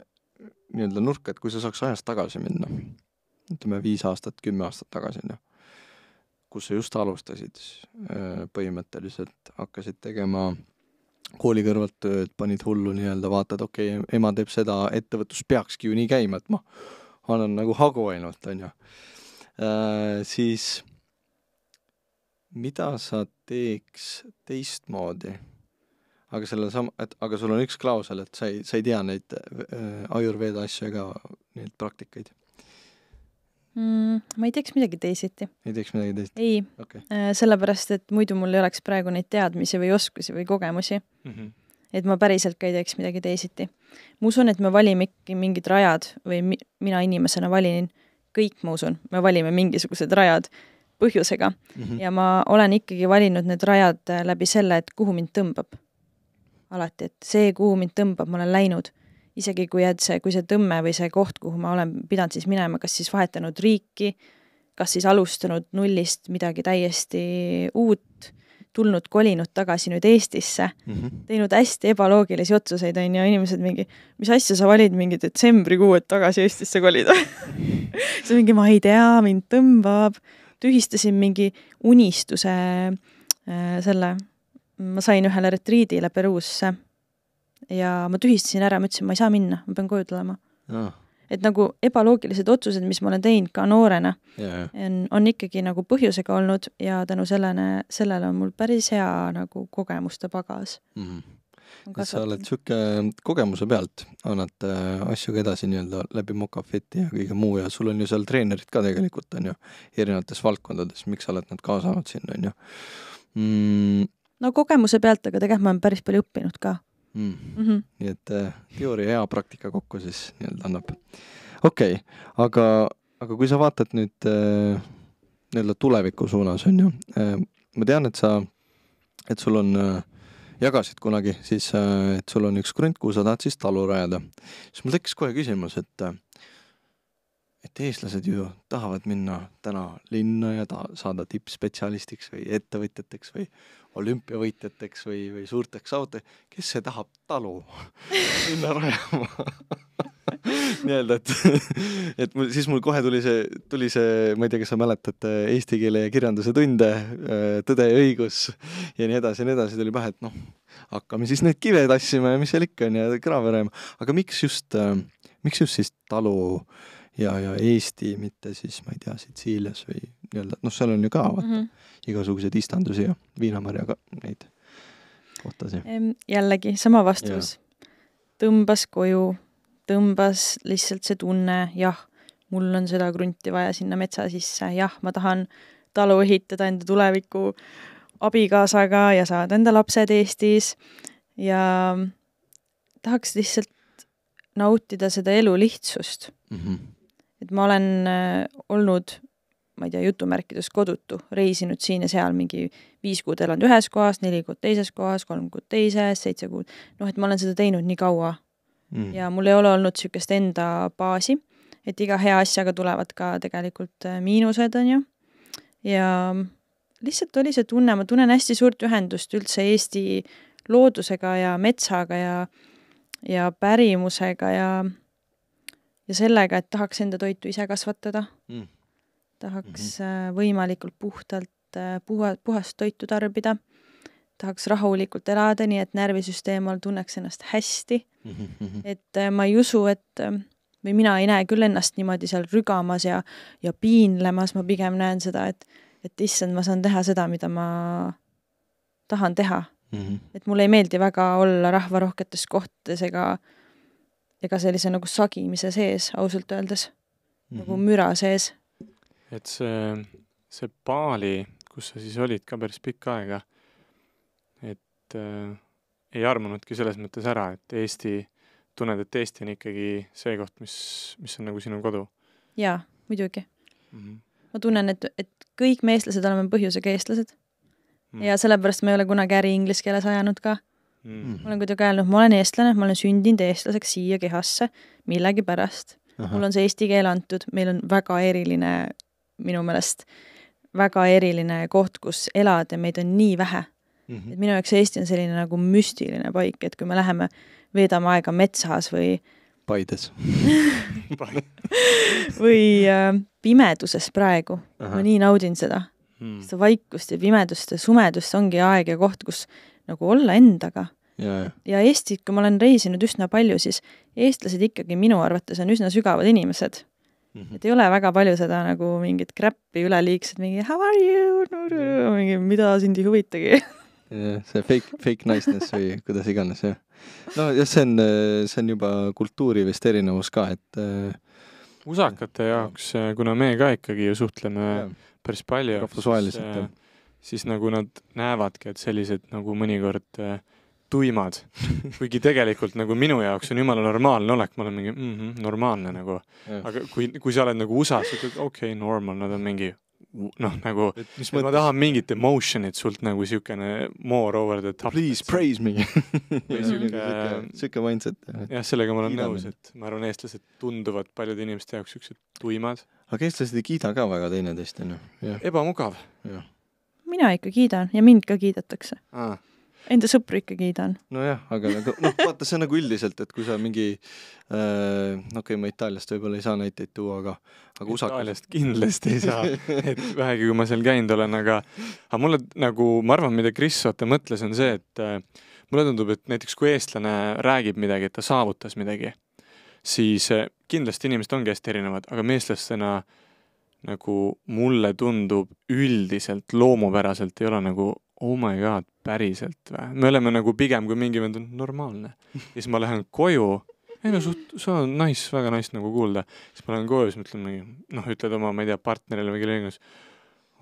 nii-öelda nurka, et kui sa saaks ajas tagasi minna, ütleme viis aastat, kümme aastat tagasi, on ju, kus sa just alustasid, äh, põhimõtteliselt hakkasid tegema äh, kooli kõrvalt tööd, panid hullu nii-öelda, vaatad, okei okay,, ema teeb seda, ettevõtlus peakski ju nii käima, et ma annan nagu hagu ainult, on ju. Äh, siis mida sa teeks teistmoodi? aga selle sama, et aga sul on üks klausel, et sa ei, sa ei tea neid äh, Ayurveda asju ega neid praktikaid mm,? ma ei teeks midagi teisiti. ei teeks midagi teisiti? ei okay., äh, sellepärast et muidu mul ei oleks praegu neid teadmisi või oskusi või kogemusi mm. -hmm. et ma päriselt ka ei teeks midagi teisiti. ma usun, et me valime ikkagi mingid rajad või mi mina inimesena valin, kõik ma usun, me valime mingisugused rajad põhjusega mm -hmm. ja ma olen ikkagi valinud need rajad äh, läbi selle, et kuhu mind tõmbab. alati, et see, kuhu mind tõmbab, ma olen läinud isegi kui jääd see, kui see tõmme või see koht, kuhu ma olen pidanud siis minema, kas siis vahetanud riiki, kas siis alustanud nullist midagi täiesti uut, tulnud, kolinud tagasi nüüd Eestisse mm, -hmm. teinud hästi ebaloogilisi otsuseid, on ju, inimesed mingi, mis asja sa valid mingi detsembrikuu, et tagasi Eestisse kolida siis mingi, ma ei tea, mind tõmbab, tühistasin mingi unistuse äh, selle, ma sain ühele retriidile Peruusse ja ma tühistasin ära, ma ütlesin, ma ei saa minna, ma pean koju tulema ah.. et nagu ebaloogilised otsused, mis ma olen teinud ka noorena yeah., on, on ikkagi nagu põhjusega olnud ja tänu sellele, sellele on mul päris hea nagu kogemuste pagas mm. -hmm kas sa oled niisugune kogemuse pealt, annad äh, asju ka edasi nii-öelda läbi Mocafiti ja kõige muu ja sul on ju seal treenerid ka tegelikult, on ju, erinevates valdkondades, miks sa oled nad kaasanud sinna, on ju mm.? no kogemuse pealt, aga tegelikult ma olen päris palju õppinud ka mm.. Mm -hmm. nii et äh, teooria ja praktika kokku siis nii-öelda annab. okei okay., aga, aga kui sa vaatad nüüd äh, nii-öelda tuleviku suunas, on ju äh,, ma tean, et sa, et sul on äh,, jagasid kunagi siis äh,, et sul on üks krunt, kuhu sa tahad siis talu rajada. siis mul tekkis kohe küsimus, et äh, et eestlased ju tahavad minna täna linna ja ta saada tippspetsialistiks või ettevõtjateks või olümpiavõitjateks või, või suurteks saavutajateks, kes see tahab talu sinna rajama nii-öelda, et, et mul, siis mul kohe tuli see, tuli see, ma ei tea, kas sa mäletad, eesti keele ja kirjanduse tunde, Tõde ja õigus ja nii edasi ja nii edasi tuli pähe, et noh, hakkame siis neid kive tassima ja mis seal ikka on ja kraavi rajama. aga miks just, miks just siis talu ja, ja Eesti, mitte siis, ma ei tea, Sitsiilias või nii-öelda, noh, seal on ju ka vaata mm -hmm. igasuguseid istandusi ja viinamarjaga neid kohtasid. jällegi sama vastus. tõmbas koju, tõmbas lihtsalt see tunne, jah, mul on seda krunti vaja sinna metsa sisse, jah, ma tahan talu ehitada enda tuleviku abikaasaga ja saada enda lapsed Eestis ja tahaks lihtsalt nautida seda elu lihtsust mm. -hmm. et ma olen äh, olnud ma ei tea, jutumärkides kodutu, reisinud siin ja seal mingi viis kuud elanud ühes kohas, neli kuud teises kohas, kolm kuud teises, seitse kuud, noh, et ma olen seda teinud nii kaua mm.. ja mul ei ole olnud niisugust enda baasi, et iga hea asjaga tulevad ka tegelikult äh, miinused, on ju, ja lihtsalt oli see tunne, ma tunnen hästi suurt ühendust üldse Eesti loodusega ja metsaga ja, ja pärimusega ja, ja sellega, et tahaks enda toitu ise kasvatada mm tahaks mm -hmm. võimalikult puhtalt äh, puha, puhast toitu tarbida, tahaks rahulikult elada, nii et närvisüsteem all tunneks ennast hästi mm. -hmm. et äh, ma ei usu, et või mina ei näe küll ennast niimoodi seal rügamas ja, ja piinlemas, ma pigem näen seda, et, et issand, ma saan teha seda, mida ma tahan teha mm. -hmm. et mulle ei meeldi väga olla rahvarohketes kohtades ega, ega sellise nagu sagimise sees, ausalt öeldes mm, -hmm. nagu mhm. müra sees et see, see Paali, kus sa siis olid ka päris pikka aega, et äh, ei armunudki selles mõttes ära, et Eesti, tunned, et Eesti on ikkagi see koht, mis, mis on nagu sinu kodu? jaa, muidugi mm. -hmm. ma tunnen, et, et kõik me eestlased oleme põhjusega eestlased mm. -hmm. ja sellepärast ma ei ole kunagi äri inglise keeles ajanud ka mm. -hmm. ma olen kuidagi öelnud, ma olen eestlane, ma olen sündinud eestlaseks siia kehasse millegipärast. mul on see eesti keel antud, meil on väga eriline minu meelest väga eriline koht, kus elada, meid on nii vähe mm. -hmm. et minu jaoks Eesti on selline nagu müstiline paik, et kui me läheme, veedame aega metsas või Paides või äh, pimeduses praegu, ma nii naudin seda mm.. seda vaikust ja pimedust ja sumedust ongi aeg ja koht, kus nagu olla endaga. ja, ja Eestit, kui ma olen reisinud üsna palju, siis eestlased ikkagi minu arvates on üsna sügavad inimesed Mm -hmm. et ei ole väga palju seda nagu mingit crap'i üleliigset, mingi how are you, mingi mida sind ei huvitagi jah, see fake, fake niceness või kuidas iganes, jah. no jah, see on, see on juba kultuuri vist erinevus ka, et äh, usakate jaoks, äh, kuna me ka ikkagi ju suhtleme ja. päris palju, siis, äh, siis nagu nad näevadki, et sellised nagu mõnikord äh, tuimad kuigi tegelikult nagu minu jaoks on jumala normaalne olek, ma olen mingi mm -hmm, normaalne nagu. aga kui, kui sa oled nagu USA-s, ütled okei okay,, normal, nad on mingi noh, nagu et, et ma tahan mingit emotion'it sult nagu siukene more over the top. Please praise me või siuke. siuke mindset. jah, sellega ma olen Kiidame. nõus, et ma arvan, eestlased tunduvad paljude inimeste jaoks siuksed tuimad. aga eestlased ei kiida ka väga teineteist, onju. ebamugav. mina ikka kiidan ja mind ka kiidetakse ah.. Enda sõpru ikka kiidan. nojah, aga nagu noh, vaata, see on nagu üldiselt, et kui sa mingi äh,, okei okay,, ma Itaaliast võib-olla ei saa näiteid tuua, aga, aga USA Itaaliast kindlasti ei saa, et vähegi kui ma seal käinud olen, aga, aga mulle nagu, ma arvan, mida Kris vaata mõtles, on see, et äh, mulle tundub, et näiteks kui eestlane räägib midagi, et ta saavutas midagi, siis äh, kindlasti inimesed ongi hästi erinevad, aga me eestlastena nagu mulle tundub üldiselt loomupäraselt ei ole nagu oh my god, päriselt või? me oleme nagu pigem kui mingi vend on normaalne. ja siis ma lähen koju, ei no suht-, see on nice, väga nice nagu kuulda. siis ma lähen koju, siis ma ütlen mingi, noh, ütled oma, ma ei tea, partnerile või kellelegi,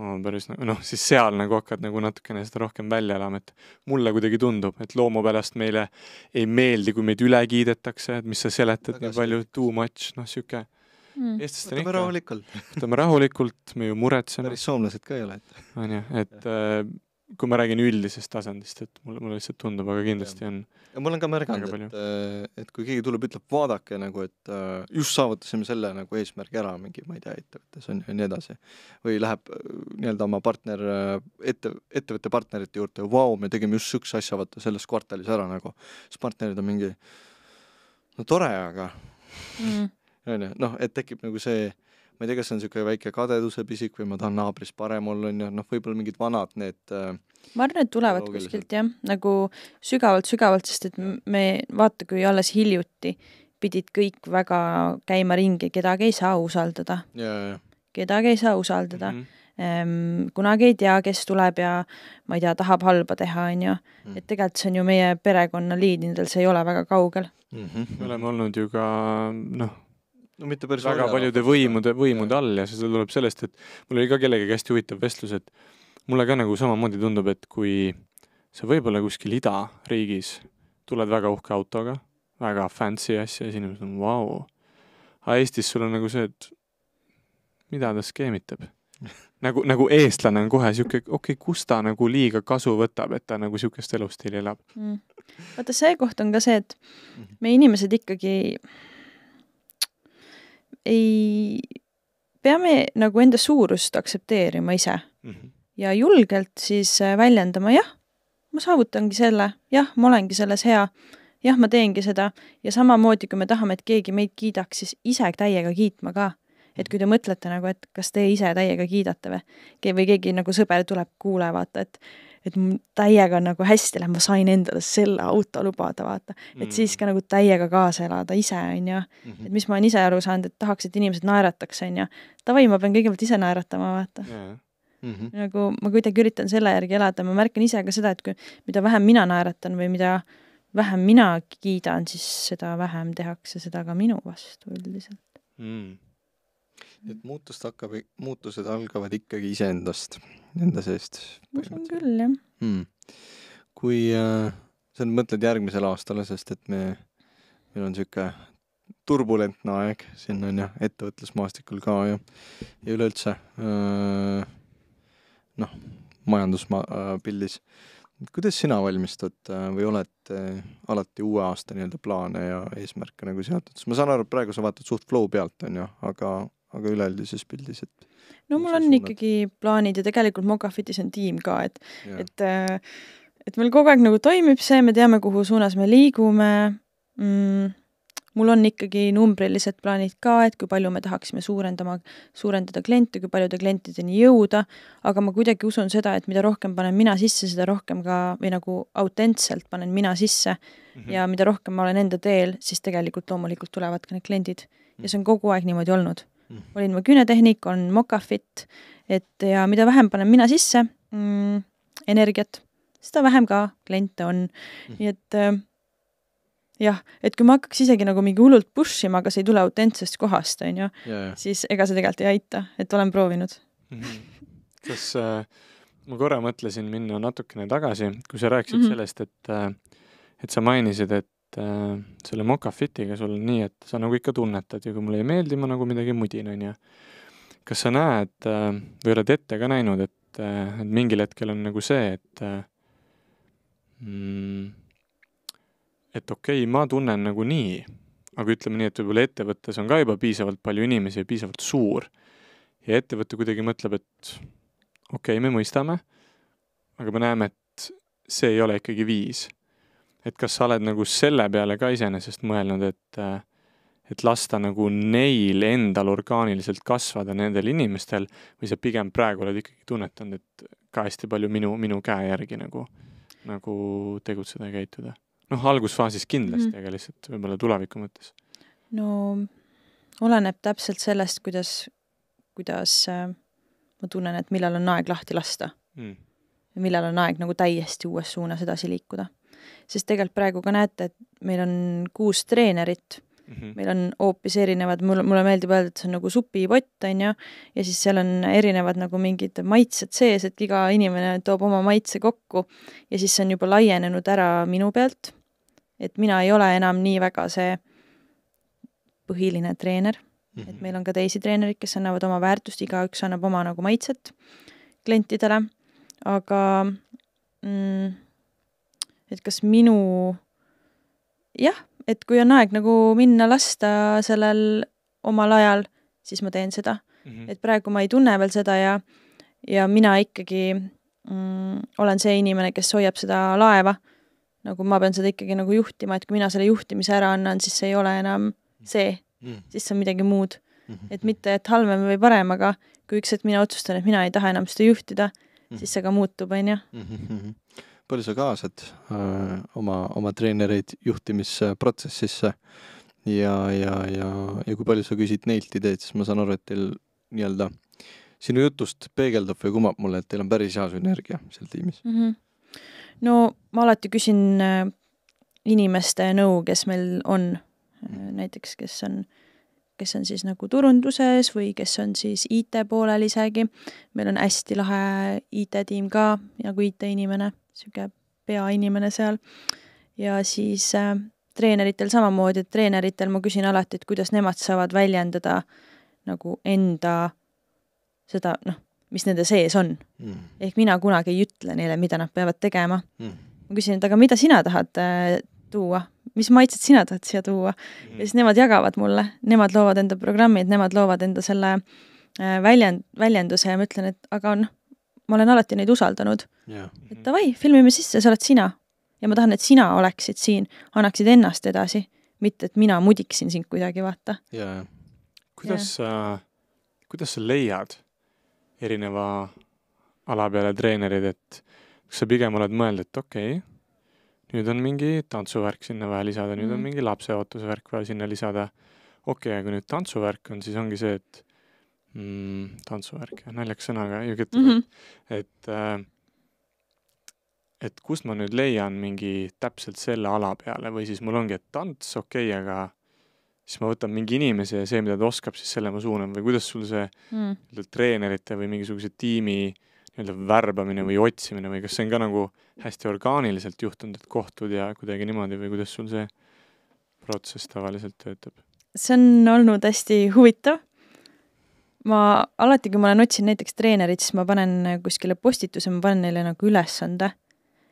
oh, päris nagu noh, siis seal nagu hakkad nagu natukene seda rohkem välja elama, et mulle kuidagi tundub, et loomu pärast meile ei meeldi, kui meid üle kiidetakse, et mis sa seletad Aga nii palju, too much, noh, sihuke mm.. eestlastel ikka. võtame rahulikult võtame rahulikult, me ju muretseme. päris soomlased ka ei ole, et. on ju, et äh, kui ma räägin üldisest tasandist, et mulle, mulle lihtsalt tundub, aga kindlasti ja. on. ja ma olen ka märganud, et, et kui keegi tuleb, ütleb, vaadake nagu, et äh, just saavutasime selle nagu eesmärgi ära mingi, ma ei tea, ettevõttes on ju ja nii edasi. või läheb äh, nii-öelda oma partner, äh, ette, ettevõtte partnerite juurde, vau, me tegime just sihukese asja, vaata, selles kvartalis ära nagu. siis partnerid on mingi, no tore, aga mm. on ju, noh, et tekib nagu see äh, ma ei tea, kas see on niisugune väike kadeduse pisik või ma tahan naabris parem olla, on ju, noh, võib-olla mingid vanad need äh, ma arvan, et tulevad kuskilt jah, nagu sügavalt-sügavalt, sest et me, vaata, kui alles hiljuti pidid kõik väga käima ringi, kedagi ei saa usaldada. kedagi ei saa usaldada mm. -hmm ehm, kunagi ei tea, kes tuleb ja ma ei tea, tahab halba teha, on ju. Mhm. et tegelikult see on ju meie perekonnaliinidel, see ei ole väga kaugel mm. -hmm. me oleme olnud ju ka noh, no mitte päris väga orjala, paljude võimude, võimude jah. all ja see tuleb sellest, et mul oli ka kellegagi hästi huvitav vestlus, et mulle ka nagu samamoodi tundub, et kui sa võib-olla kuskil idariigis tuled väga uhke autoga, väga fancy asja ja siis inimesed on vau wow.. aga Eestis sul on nagu see, et mida ta skeemitab nagu, nagu eestlane on kohe sihuke, okei okay,, kus ta nagu liiga kasu võtab, et ta nagu sihukest elustiili elab mm.. vaata, see koht on ka see, et mhm. me inimesed ikkagi ei, peame nagu enda suurust aktsepteerima ise mm. -hmm. ja julgelt siis äh, väljendama, jah, ma saavutangi selle, jah, ma olengi selles hea, jah, ma teengi seda ja samamoodi, kui me tahame, et keegi meid kiidaks, siis ise täiega kiitma ka. et kui te mõtlete nagu, et kas te ise täiega kiidate või, või keegi nagu sõber tuleb, kuule, vaata, et et täiega nagu hästi läheb, ma sain endale selle auto lubada, vaata. et mm. siis ka nagu täiega kaasa elada ise, on ju. Mhm. et mis ma olen ise aru saanud, et tahaks, et inimesed naerataks, on ju. Davai, ma pean kõigepealt ise naeratama, vaata yeah.. Mm -hmm. nagu ma kuidagi üritan selle järgi elada, ma märkan ise ka seda, et kui, mida vähem mina naeratan või mida vähem mina kiidan, siis seda vähem tehakse seda ka minu vastu üldiselt mm et muutust hakkab, muutused algavad ikkagi iseendast, enda seest. ma usun küll, jah hmm.. kui äh, sa nüüd mõtled järgmisele aastale, sest et me, meil on sihuke turbulentne aeg siin on ju, ettevõtlusmaastikul ka ju ja üleüldse äh, noh, majanduspildis äh,. kuidas sina valmistud äh, või oled äh, alati uue aasta nii-öelda plaane ja eesmärke nagu seadnud, sest ma saan aru, et praegu sa vaatad suht flow pealt on ju, aga aga üleüldises pildis, et no mul on suunad? ikkagi plaanid ja tegelikult Mocafitis on tiim ka, et, et äh, et meil kogu aeg nagu toimib see, me teame, kuhu suunas me liigume mm,. mul on ikkagi numbrilised plaanid ka, et kui palju me tahaksime suurendama, suurendada kliente, kui paljude klientideni jõuda, aga ma kuidagi usun seda, et mida rohkem panen mina sisse, seda rohkem ka, või nagu autentselt panen mina sisse mm -hmm. ja mida rohkem ma olen enda teel, siis tegelikult loomulikult tulevad ka need kliendid mm -hmm. ja see on kogu aeg niimoodi olnud Mhm. olin ma küünetehnik, on Mocafit, et ja mida vähem panen mina sisse mm, energiat, seda vähem ka kliente on mm.. nii et äh, jah, et kui ma hakkaks isegi nagu mingi hullult push ima, aga see ei tule autentsest kohast, on ju, siis ega see tegelikult ei aita, et olen proovinud mm. -hmm. kas äh, ma korra mõtlesin minna natukene tagasi, kui sa rääkisid mm -hmm. sellest, et äh, et sa mainisid, et et äh, selle Mocafitiga sul on nii, et sa nagu ikka tunnetad ja kui mulle ei meeldi, ma nagu midagi mudin, onju. kas sa näed äh, või oled ette ka näinud, et äh,, et mingil hetkel on nagu see, et äh, mm, et okei okay,, ma tunnen nagu nii, aga ütleme nii, et võib-olla ettevõttes on ka juba piisavalt palju inimesi ja piisavalt suur ja ettevõte kuidagi mõtleb, et okei okay,, me mõistame, aga me näeme, et see ei ole ikkagi viis et kas sa oled nagu selle peale ka iseenesest mõelnud, et, et lasta nagu neil endal orgaaniliselt kasvada, nendel inimestel, või sa pigem praegu oled ikkagi tunnetanud, et ka hästi palju minu, minu käe järgi nagu, nagu tegutseda ja käituda? noh, algusfaasis kindlasti mm, -hmm. aga lihtsalt võib-olla tuleviku mõttes. no oleneb täpselt sellest, kuidas, kuidas äh, ma tunnen, et millal on aeg lahti lasta mm.. millal on aeg nagu täiesti uues suunas edasi liikuda sest tegelikult praegu ka näete, et meil on kuus treenerit mm, -hmm. meil on hoopis erinevad, mul, mulle meeldib öelda, et see on nagu supipott, on ju, ja siis seal on erinevad nagu mingid maitsed sees, et iga inimene toob oma maitse kokku ja siis see on juba laienenud ära minu pealt. et mina ei ole enam nii väga see põhiline treener Mm -hmm. et mhm. meil on ka teisi treenereid, kes annavad oma väärtust, igaüks annab oma nagu maitset klientidele, aga mm, et kas minu, jah, et kui on aeg nagu minna lasta sellel omal ajal, siis ma teen seda mm. -hmm. et praegu ma ei tunne veel seda ja, ja mina ikkagi mm, olen see inimene, kes hoiab seda laeva. nagu ma pean seda ikkagi nagu juhtima, et kui mina selle juhtimise ära annan, siis see ei ole enam see mm, -hmm. siis see on midagi muud mm. -hmm. et mitte, et halvem või parem, aga kui üks hetk mina otsustan, et mina ei taha enam seda juhtida mm, -hmm. siis see ka muutub, on ju. Mhm palju sa kaasad öö, äh, oma, oma treenereid juhtimisprotsessisse ja, ja, ja, ja kui palju sa küsid neilt ideed, siis ma saan aru, et teil nii-öelda sinu jutust peegeldab või kumab mulle, et teil on päris hea sünergia seal tiimis mm. -hmm. no ma alati küsin äh, inimeste nõu, kes meil on mm, -hmm. näiteks kes on, kes on siis nagu turunduses või kes on siis IT poolel isegi. meil on hästi lahe IT-tiim ka, nagu IT-inimene sihuke peainimene seal. ja siis äh, treeneritel samamoodi, et treeneritel ma küsin alati, et kuidas nemad saavad väljendada nagu enda seda, noh, mis nende sees on mm.. ehk mina kunagi ei ütle neile, mida nad peavad tegema mm.. ma küsin, et aga mida sina tahad äh, tuua, mis maitset sina tahad siia tuua mm. ja siis nemad jagavad mulle, nemad loovad enda programmid, nemad loovad enda selle äh, väljend, väljenduse ja ma ütlen, et aga noh ma olen alati neid usaldanud yeah.. et davai, filmime sisse, sa oled sina. ja ma tahan, et sina oleksid siin, annaksid ennast edasi, mitte et mina mudiksin sind kuidagi, vaata. jaa, jah. kuidas yeah. sa, kuidas sa leiad erineva ala peale treenerid, et kas sa pigem oled mõelnud, et okei okay,, nüüd on mingi tantsuvärk sinna vaja lisada, nüüd mm. on mhm. mingi lapseootusvärk vaja sinna lisada. okei okay,, aga nüüd tantsuvärk on, siis ongi see, et mm, tantsuvärk, naljakas sõnaga, niisugune mm, -hmm. et äh, et kust ma nüüd leian mingi täpselt selle ala peale või siis mul ongi, et tants, okei okay,, aga siis ma võtan mingi inimese ja see, mida ta oskab, siis selle ma suunan või kuidas sul see mm. -hmm. treenerite või mingisuguse tiimi nii-öelda värbamine või otsimine või kas see on ka nagu hästi orgaaniliselt juhtunud, et kohtud ja kuidagi niimoodi või kuidas sul see protsess tavaliselt töötab? see on olnud hästi huvitav ma alati, kui ma olen otsinud näiteks treenerit, siis ma panen äh, kuskile postituse, ma panen neile nagu ülesande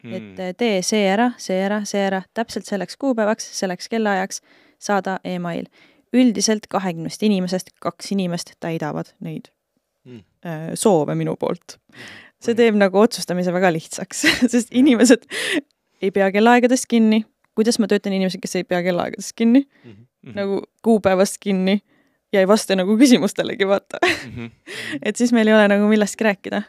hmm.. et äh, tee see ära, see ära, see ära, täpselt selleks kuupäevaks, selleks kellaajaks saada email. üldiselt kahekümnest inimesest kaks inimest täidavad neid hmm. Äh, soove minu poolt hmm.. see teeb nagu otsustamise väga lihtsaks sest inimesed ei pea kellaaegadest kinni. kuidas ma töötan inimesega, kes ei pea kellaaegadest kinni hmm.? nagu mhm. kuupäevast kinni ja ei vasta nagu küsimustelegi, vaata mm. -hmm. et siis meil ei ole nagu millestki rääkida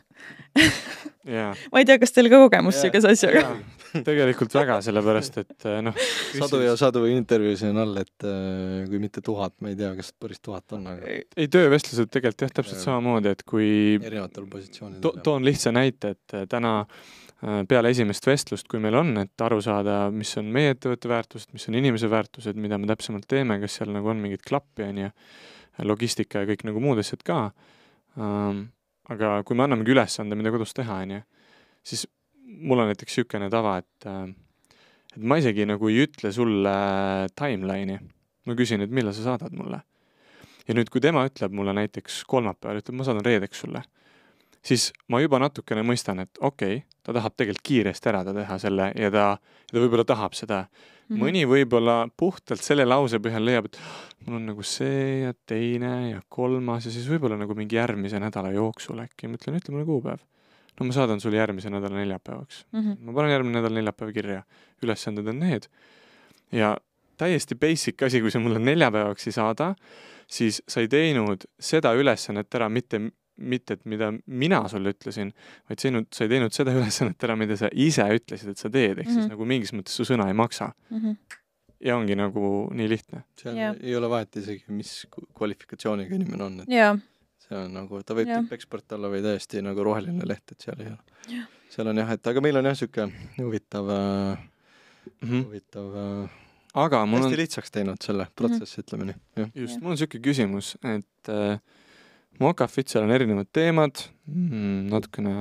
Yeah. ma ei tea, kas teil ka kogemus niisuguse yeah. asjaga? tegelikult väga, sellepärast et eh, noh. sadu ja sadu intervjuusid on all, et eh, kui mitte tuhat, ma ei tea, kas päris tuhat on, aga. ei, töövestlused tegelikult jah, täpselt ja. samamoodi, et kui. erinevatel positsioonidel to. toon lihtsa näite, et eh, täna äh, Äh, peale esimest vestlust, kui meil on, et aru saada, mis on meie ettevõtte väärtused, mis on inimese väärtused, mida me täpsemalt teeme, kas seal nagu on mingit klappi, on ju, logistika ja kõik nagu muud asjad ka. Ähm, aga kui me annamegi ülesande, mida kodus teha, on ju, siis mul on näiteks niisugune tava, et, äh, et ma isegi nagu ei ütle sulle timeline'i. ma küsin, et millal sa saadad mulle. ja nüüd, kui tema ütleb mulle näiteks kolmapäeval, ütleb, ma saadan reedeks sulle, siis ma juba natukene mõistan, et okei okay,, ta tahab tegelikult kiiresti ära ta teha selle ja ta, ta võib-olla tahab seda mm. -hmm. mõni võib-olla puhtalt selle lause põhjal leiab, et ah, mul on nagu see ja teine ja kolmas ja siis võib-olla nagu mingi järgmise nädala jooksul äkki, ma ütlen, ütle mulle kuupäev. no ma saadan sulle järgmise nädala neljapäevaks mm. -hmm. ma panen järgmine nädal neljapäeva kirja, ülesanded on need. ja täiesti basic asi, kui sa mulle neljapäevaks ei saada, siis sa ei teinud seda ülesannet ära mitte mitte, et mida mina sulle ütlesin, vaid sinu, sa ei teinud seda ülesannet ära, mida sa ise ütlesid, et sa teed, ehk mm -hmm. siis mhm. nagu mingis mõttes su sõna ei maksa mm. -hmm. ja ongi nagu nii lihtne. seal yeah. ei ole vahet isegi, mis kvalifikatsiooniga inimene on, et yeah. see on nagu, ta võib yeah. tippekspert olla või täiesti nagu roheline leht, et seal ei ole yeah.. seal on jah, et aga meil on jah, niisugune huvitav äh,, huvitav mm -hmm. äh, aga mul hästi on hästi lihtsaks teinud selle protsessi mm, -hmm. ütleme nii. just, mul on niisugune küsimus, et äh, mokafid, seal on erinevad teemad mm,, natukene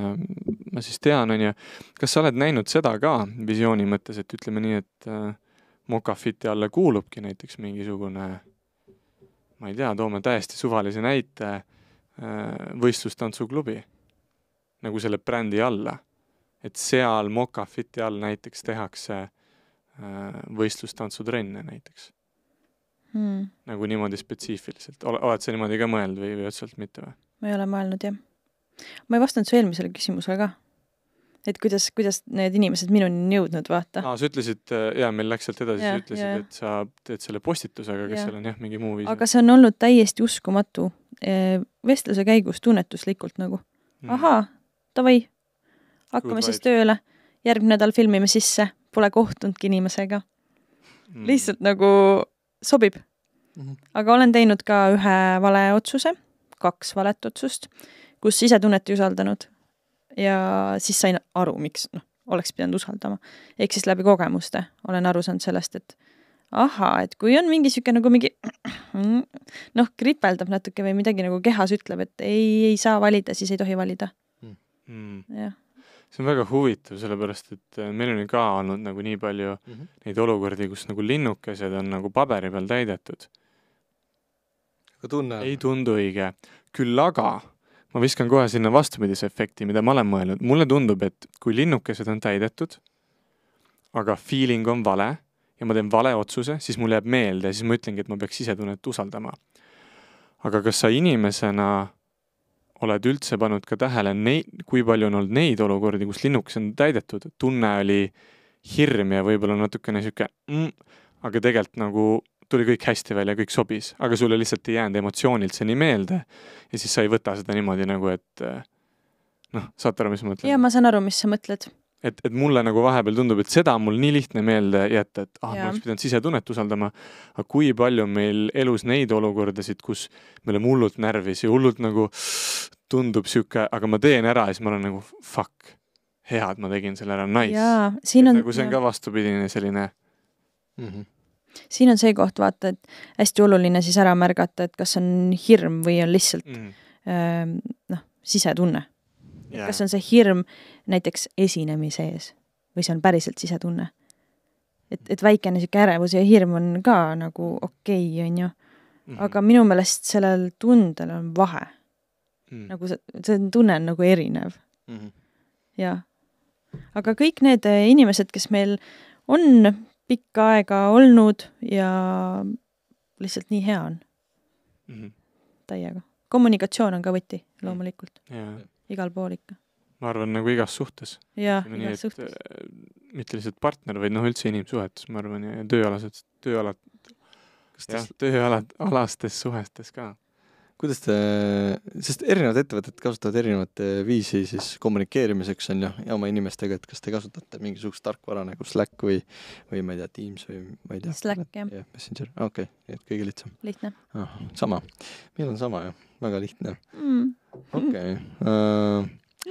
ma siis tean, on ju. kas sa oled näinud seda ka visiooni mõttes, et ütleme nii, et äh, mokafiti alla kuulubki näiteks mingisugune, ma ei tea, toome täiesti suvalise näite äh,, võistlustantsuklubi nagu selle brändi alla. et seal mokafiti all näiteks tehakse äh, võistlustantsutreene näiteks mm.. nagu niimoodi spetsiifiliselt, oled sa niimoodi ka mõelnud või, või otseselt mitte või? ma ei ole mõelnud, jah. ma ei vastanud su eelmisele küsimusele ka. et kuidas, kuidas need inimesed minuni on jõudnud, vaata. aa, sa ütlesid, äh, jaa, meil läks sealt edasi, sa ütlesid, et sa teed selle postitusega, kas seal on jah, mingi muu viis? aga see on olnud täiesti uskumatu e, vestluse käigus tunnetuslikult nagu mm.. ahaa, davai, hakkame Good siis vibe. tööle, järgmine nädal filmime sisse, pole kohtunudki inimesega mm.. lihtsalt nagu sobib mm. -hmm. aga olen teinud ka ühe vale otsuse, kaks valet otsust, kus sisetunnet ei usaldanud. ja siis sain aru, miks noh, oleks pidanud usaldama. ehk siis läbi kogemuste olen aru saanud sellest, et ahaa, et kui on mingi sihuke nagu mingi noh, kripeldab natuke või midagi nagu kehas ütleb, et ei, ei saa valida, siis ei tohi valida mm.. jah see on väga huvitav, sellepärast et äh, meil on ju ka olnud nagu nii palju mm -hmm. neid olukordi, kus nagu linnukesed on nagu paberi peal täidetud. aga tunne? ei tundu õige. küll aga ma viskan kohe sinna vastupidise efekti, mida ma olen mõelnud. mulle tundub, et kui linnukesed on täidetud, aga feeling on vale ja ma teen vale otsuse, siis mul jääb meelde ja siis ma ütlengi, et ma peaks sisetunnet usaldama. aga kas sa inimesena oled üldse pannud ka tähele neid, kui palju on olnud neid olukordi, kus linnukes on täidetud, tunne oli hirm ja võib-olla natukene sihuke mm,, aga tegelikult nagu tuli kõik hästi välja, kõik sobis, aga sulle lihtsalt ei jäänud emotsioonilt see nii meelde. ja siis sa ei võta seda niimoodi nagu, et noh, saate aru, mis ma mõtlen? jaa, ma saan aru, mis sa mõtled et, et mulle nagu vahepeal tundub, et seda on mul nii lihtne meelde jätta, et ah, ma oleks pidanud sisetunnet usaldama. aga kui palju meil elus neid olukordasid, kus me oleme hullult närvis ja hullult nagu tundub sihuke, aga ma teen ära ja siis ma olen nagu fuck, hea, et ma tegin selle ära, nice. nagu see on ka vastupidine selline mm. -hmm siin on see koht, vaata, et hästi oluline siis ära märgata, et kas on hirm või on lihtsalt mm. -hmm. noh, sisetunne yeah.. kas on see hirm näiteks esinemise ees või see on päriselt sisetunne. et, et väikene niisugune ärevus ja hirm on ka nagu okei okay,, on ju. Mhm. aga minu meelest sellel tundel on vahe mm.. nagu see, see tunne on nagu erinev mm. -hmm. jah. aga kõik need eh, inimesed, kes meil on pikka aega olnud ja lihtsalt nii hea on mm. -hmm. täiega. kommunikatsioon on ka võti, mhm. loomulikult mm.. igal pool ikka ma arvan, nagu igas suhtes. jah, igas et, suhtes. Äh, mitte lihtsalt partner, vaid noh, üldse inimsuhetes, ma arvan, ja tööalased, tööalad, jah, tööalad, alastes suhetes ka. kuidas te, sest erinevad ettevõtted kasutavad erinevat äh, viisi siis kommunikeerimiseks, on ju, ja oma inimestega, et kas te kasutate mingisugust tarkvara nagu Slack või, või ma ei tea, Teams või ma ei tea. Slack, jah. jah, Messenger, okei okay,, et kõige lihtsam. lihtne ah,. sama, meil on sama ju, väga lihtne. Mm. okei. Äh,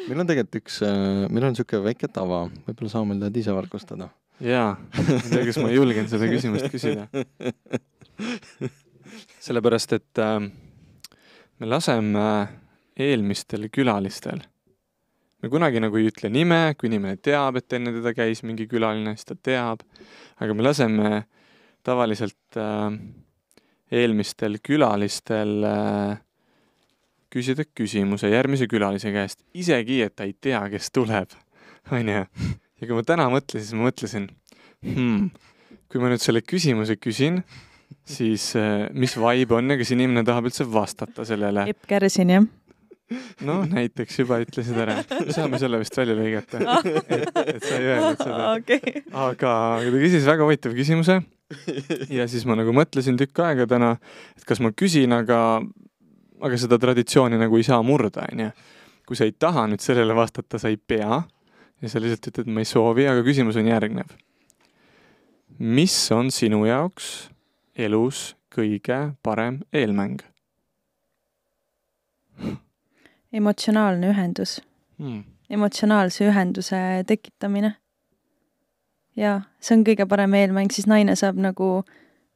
meil on tegelikult üks, äh, meil on niisugune väike tava, võib-olla Saamel tahad ise valgustada? jaa, ma ei tea, kas ma julgen seda küsimust küsida. sellepärast, et äh, me laseme äh, eelmistel külalistel, me kunagi nagu ei ütle nime, kui inimene teab, et enne teda käis mingi külaline, siis ta teab, aga me laseme tavaliselt äh, eelmistel külalistel äh, küsida küsimuse järgmise külalise käest, isegi et ta ei tea, kes tuleb, onju. ja kui ma täna mõtlesin, siis ma mõtlesin hmm,, kui ma nüüd selle küsimuse küsin, siis eh, mis vibe on ja kas inimene tahab üldse vastata sellele? Epp Kärsin, jah no näiteks juba ütlesid ära, saame selle vist välja lõigata, et, ah. et sa ei öelnud seda ah, okay.. aga, aga ta küsis väga huvitava küsimuse ja siis ma nagu mõtlesin tükk aega täna, et kas ma küsin, aga aga seda traditsiooni nagu ei saa murda, onju. kui sa ei taha nüüd sellele vastata, sa ei pea ja sa lihtsalt ütled, ma ei soovi, aga küsimus on järgnev. mis on sinu jaoks elus kõige parem eelmäng? emotsionaalne ühendus hmm.. emotsionaalse ühenduse tekitamine. jaa, see on kõige parem eelmäng, siis naine saab nagu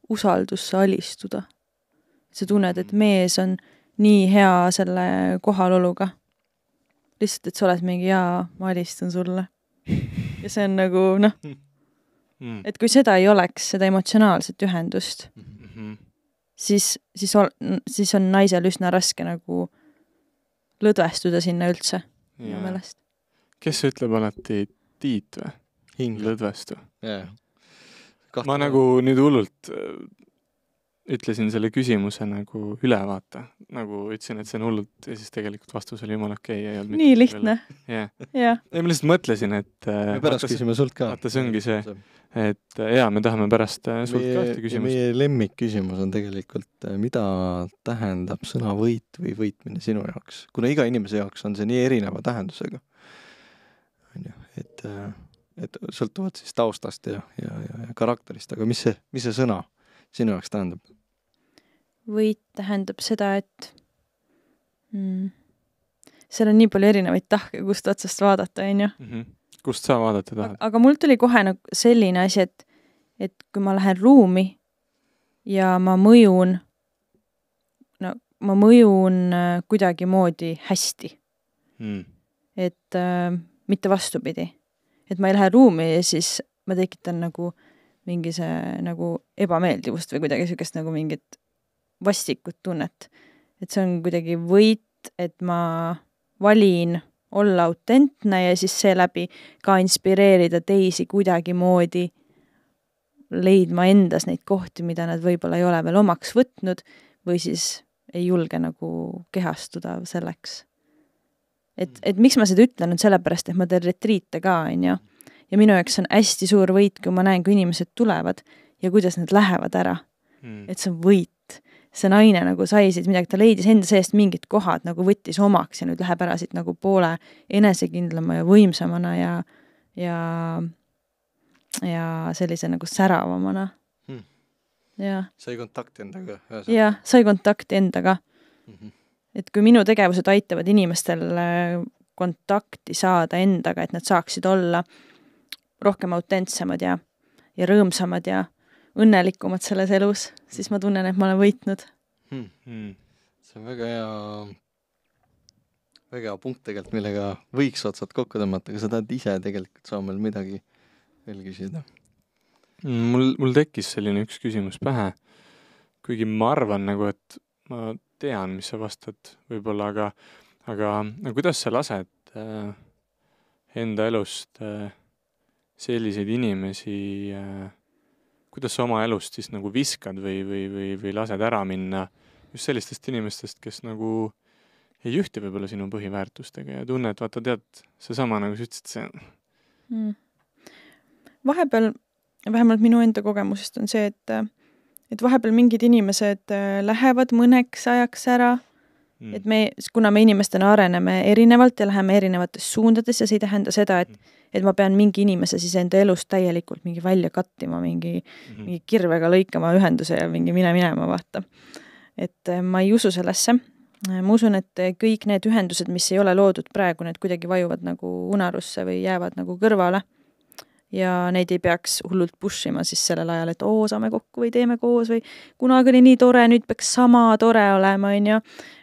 usaldusse alistuda. sa tunned, et mees on nii hea selle kohaloluga. lihtsalt, et sa oled mingi jaa, ma helistan sulle. ja see on nagu noh mm., et kui seda ei oleks, seda emotsionaalset ühendust mm, -hmm. siis, siis, siis on naisel üsna raske nagu lõdvestuda sinna üldse, minu meelest. kes ütleb alati Tiit või? hing lõdvestu yeah.. ma nagu nüüd hullult ütlesin selle küsimuse nagu üle, vaata. nagu ütlesin, et see on hullult ja siis tegelikult vastus oli jumala okei okay,. nii lihtne. jah. ei, ma lihtsalt mõtlesin, et me äh, pärast vaata, küsime sult ka. vaata, see ongi see, et äh, jaa, me tahame pärast äh, sult meie, ka ühte küsimust. meie lemmikküsimus on tegelikult, mida tähendab sõna võit või võitmine sinu jaoks? kuna iga inimese jaoks on see nii erineva tähendusega. on ju, et, et sõltuvalt siis taustast ja, ja, ja, ja karakterist, aga mis see, mis see sõna on? sinu jaoks tähendab? võit tähendab seda, et mm, seal on nii palju erinevaid tahke, kust otsast vaadata, on ju. Mhm. kust sa vaadata tahad? aga mul tuli kohe nagu selline asi, et, et kui ma lähen ruumi ja ma mõjun, no ma mõjun äh, kuidagimoodi hästi mm.. et äh, mitte vastupidi. et ma ei lähe ruumi ja siis ma tekitan nagu mingi see nagu ebameeldivust või kuidagi niisugust nagu mingit vastikut tunnet. et see on kuidagi võit, et ma valin olla autentne ja siis seeläbi ka inspireerida teisi kuidagimoodi leidma endas neid kohti, mida nad võib-olla ei ole veel omaks võtnud või siis ei julge nagu kehastuda selleks. et, et miks ma seda ütlen, on sellepärast, et ma teen retriite ka, on ju ja minu jaoks on hästi suur võit, kui ma näen, kui inimesed tulevad ja kuidas nad lähevad ära mm.. et see on võit. see naine nagu sai siit midagi, ta leidis enda seest mingid kohad nagu võttis omaks ja nüüd läheb ära siit nagu poole enesekindlama ja võimsamana ja, ja, ja sellise nagu säravamana mm.. jah. sai kontakti endaga. jah, sai kontakti endaga mm. -hmm. et kui minu tegevused aitavad inimestel äh, kontakti saada endaga, et nad saaksid olla äh, rohkem autentsemad ja, ja rõõmsamad ja õnnelikumad selles elus, siis ma tunnen, et ma olen võitnud hmm,. Hmm. see on väga hea, väga hea punkt tegelikult, millega võiks otsad kokku tõmmata, aga sa tahad ise tegelikult Saamel midagi veel küsida? mul, mul tekkis selline üks küsimus pähe, kuigi ma arvan nagu, et ma tean, mis sa vastad võib-olla, aga, aga, aga kuidas sa lased äh, enda elust äh, selliseid inimesi, äh, kuidas sa oma elust siis nagu viskad või, või, või, või lased ära minna just sellistest inimestest, kes nagu ei ühti võib-olla sinu põhiväärtustega ja tunne, et vaata, tead, seesama nagu sa ütlesid, see mm. vahepeal, vähemalt minu enda kogemusest on see, et, et vahepeal mingid inimesed äh, lähevad mõneks ajaks ära mm.. et me, kuna me inimestena areneme erinevalt ja läheme erinevates suundades ja see ei tähenda seda, et mm. et ma pean mingi inimese siis enda elust täielikult mingi välja kattima, mingi mm, -hmm. mingi kirvega lõikama ühenduse ja mingi mine minema, vaata. et äh, ma ei usu sellesse. Äh, ma usun, et äh, kõik need ühendused, mis ei ole loodud praegu, need kuidagi vajuvad nagu unarusse või jäävad nagu kõrvale ja neid ei peaks hullult push ima siis sellel ajal, et oo, saame kokku või teeme koos või kunagi oli nii tore, nüüd peaks sama tore olema, on ju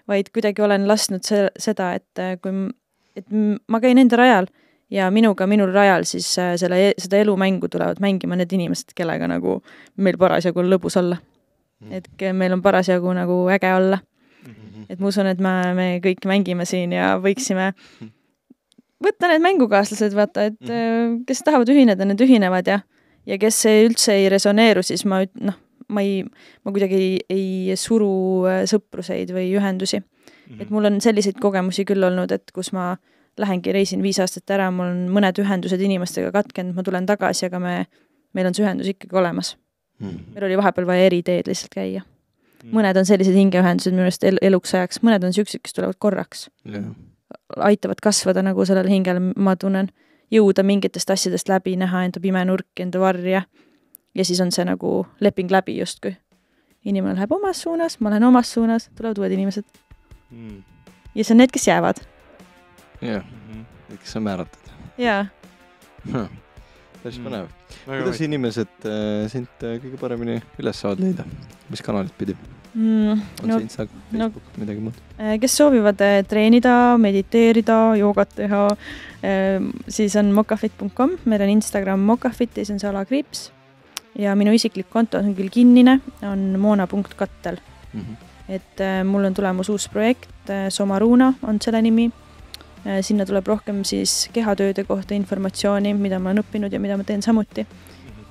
vaid kuidagi olen lasknud se seda, et äh, kui, et ma käin enda rajal ja minuga minul rajal siis äh, selle, e-, seda elumängu tulevad mängima need inimesed, kellega nagu meil parasjagu on lõbus olla. Mm. et meil on parasjagu nagu äge olla. Mm-hmm. et ma usun, et me, me kõik mängime siin ja võiksime mm-hmm. võtta need mängukaaslased, vaata, et mm-hmm. äh, kes tahavad ühineda, need ühinevad ja, ja kes ei, üldse ei resoneeru, siis ma noh ma ei, ma kuidagi ei, ei suru äh, sõpruseid või ühendusi mm. -hmm. et mhm. mul on selliseid kogemusi küll olnud, et kus ma lähengi reisin viis aastat ära, mul on mõned ühendused inimestega katkenud, ma tulen tagasi, aga me, meil on see ühendus ikkagi olemas mm. -hmm. meil oli vahepeal vaja eriteed lihtsalt käia mm. -hmm. mõned on sellised hingeühendused minu arust el eluks ajaks, mõned on siuksed, kes tulevad korraks yeah.. aitavad kasvada nagu sellel hingel, ma tunnen, jõuda mingitest asjadest läbi, näha enda pime nurki, enda varje mm ja siis on see nagu leping läbi justkui. inimene läheb omas suunas, ma lähen omas suunas, tulevad uued inimesed mm.. ja see on need, kes jäävad. jah, mhm. kes sa määratled. jaa. päris hmm. põnev mm.. kuidas inimesed äh, sind äh, kõige paremini üles saavad leida, mis kanalit pidi? Mm, on no, see Insta, Facebook no,, midagi muud? Äh, kes soovivad äh, treenida, mediteerida, joogat teha äh,, siis on mokafit.com, meil on Instagram mokafit ja siis on see alakriips ja minu isiklik konto on küll kinnine, on moona.kattel mm. -hmm. et äh, mul on tulemas uus projekt, äh, Somaruna on selle nimi. Äh, sinna tuleb rohkem siis kehatööde kohta informatsiooni, mida ma olen õppinud ja mida ma teen samuti.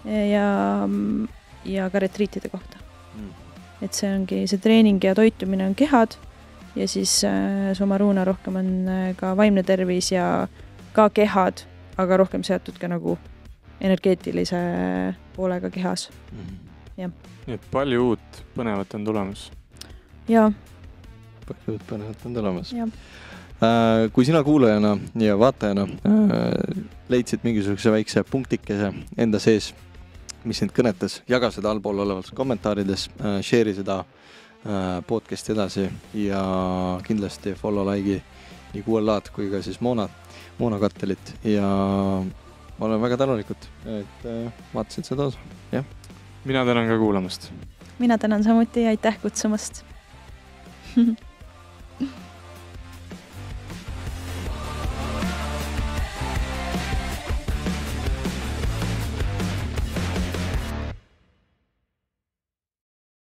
Mhm. ja, mm, ja ka retriitide kohta mm. -hmm. et see ongi, see treening ja toitumine on kehad ja siis Somaruna rohkem on ka vaimne tervis ja ka kehad, aga rohkem seotud ka nagu energeetilise poolega kehas mm. -hmm. jah. nii et palju uut põnevat on tulemas? jaa. palju uut põnevat on tulemas? Äh, kui sina kuulajana ja vaatajana äh, leidsid mingisuguse väikse punktikese enda sees, mis sind kõnetas, jaga seda allpool olevates kommentaarides, äh, share'i seda podcast'i edasi ja kindlasti follow like'i nii QLA-d kui ka siis Moona, Moona Kattelit ja ma olen väga tänulikud, et äh, vaatasid seda osa, jah. mina tänan ka kuulamast. mina tänan samuti, aitäh kutsumast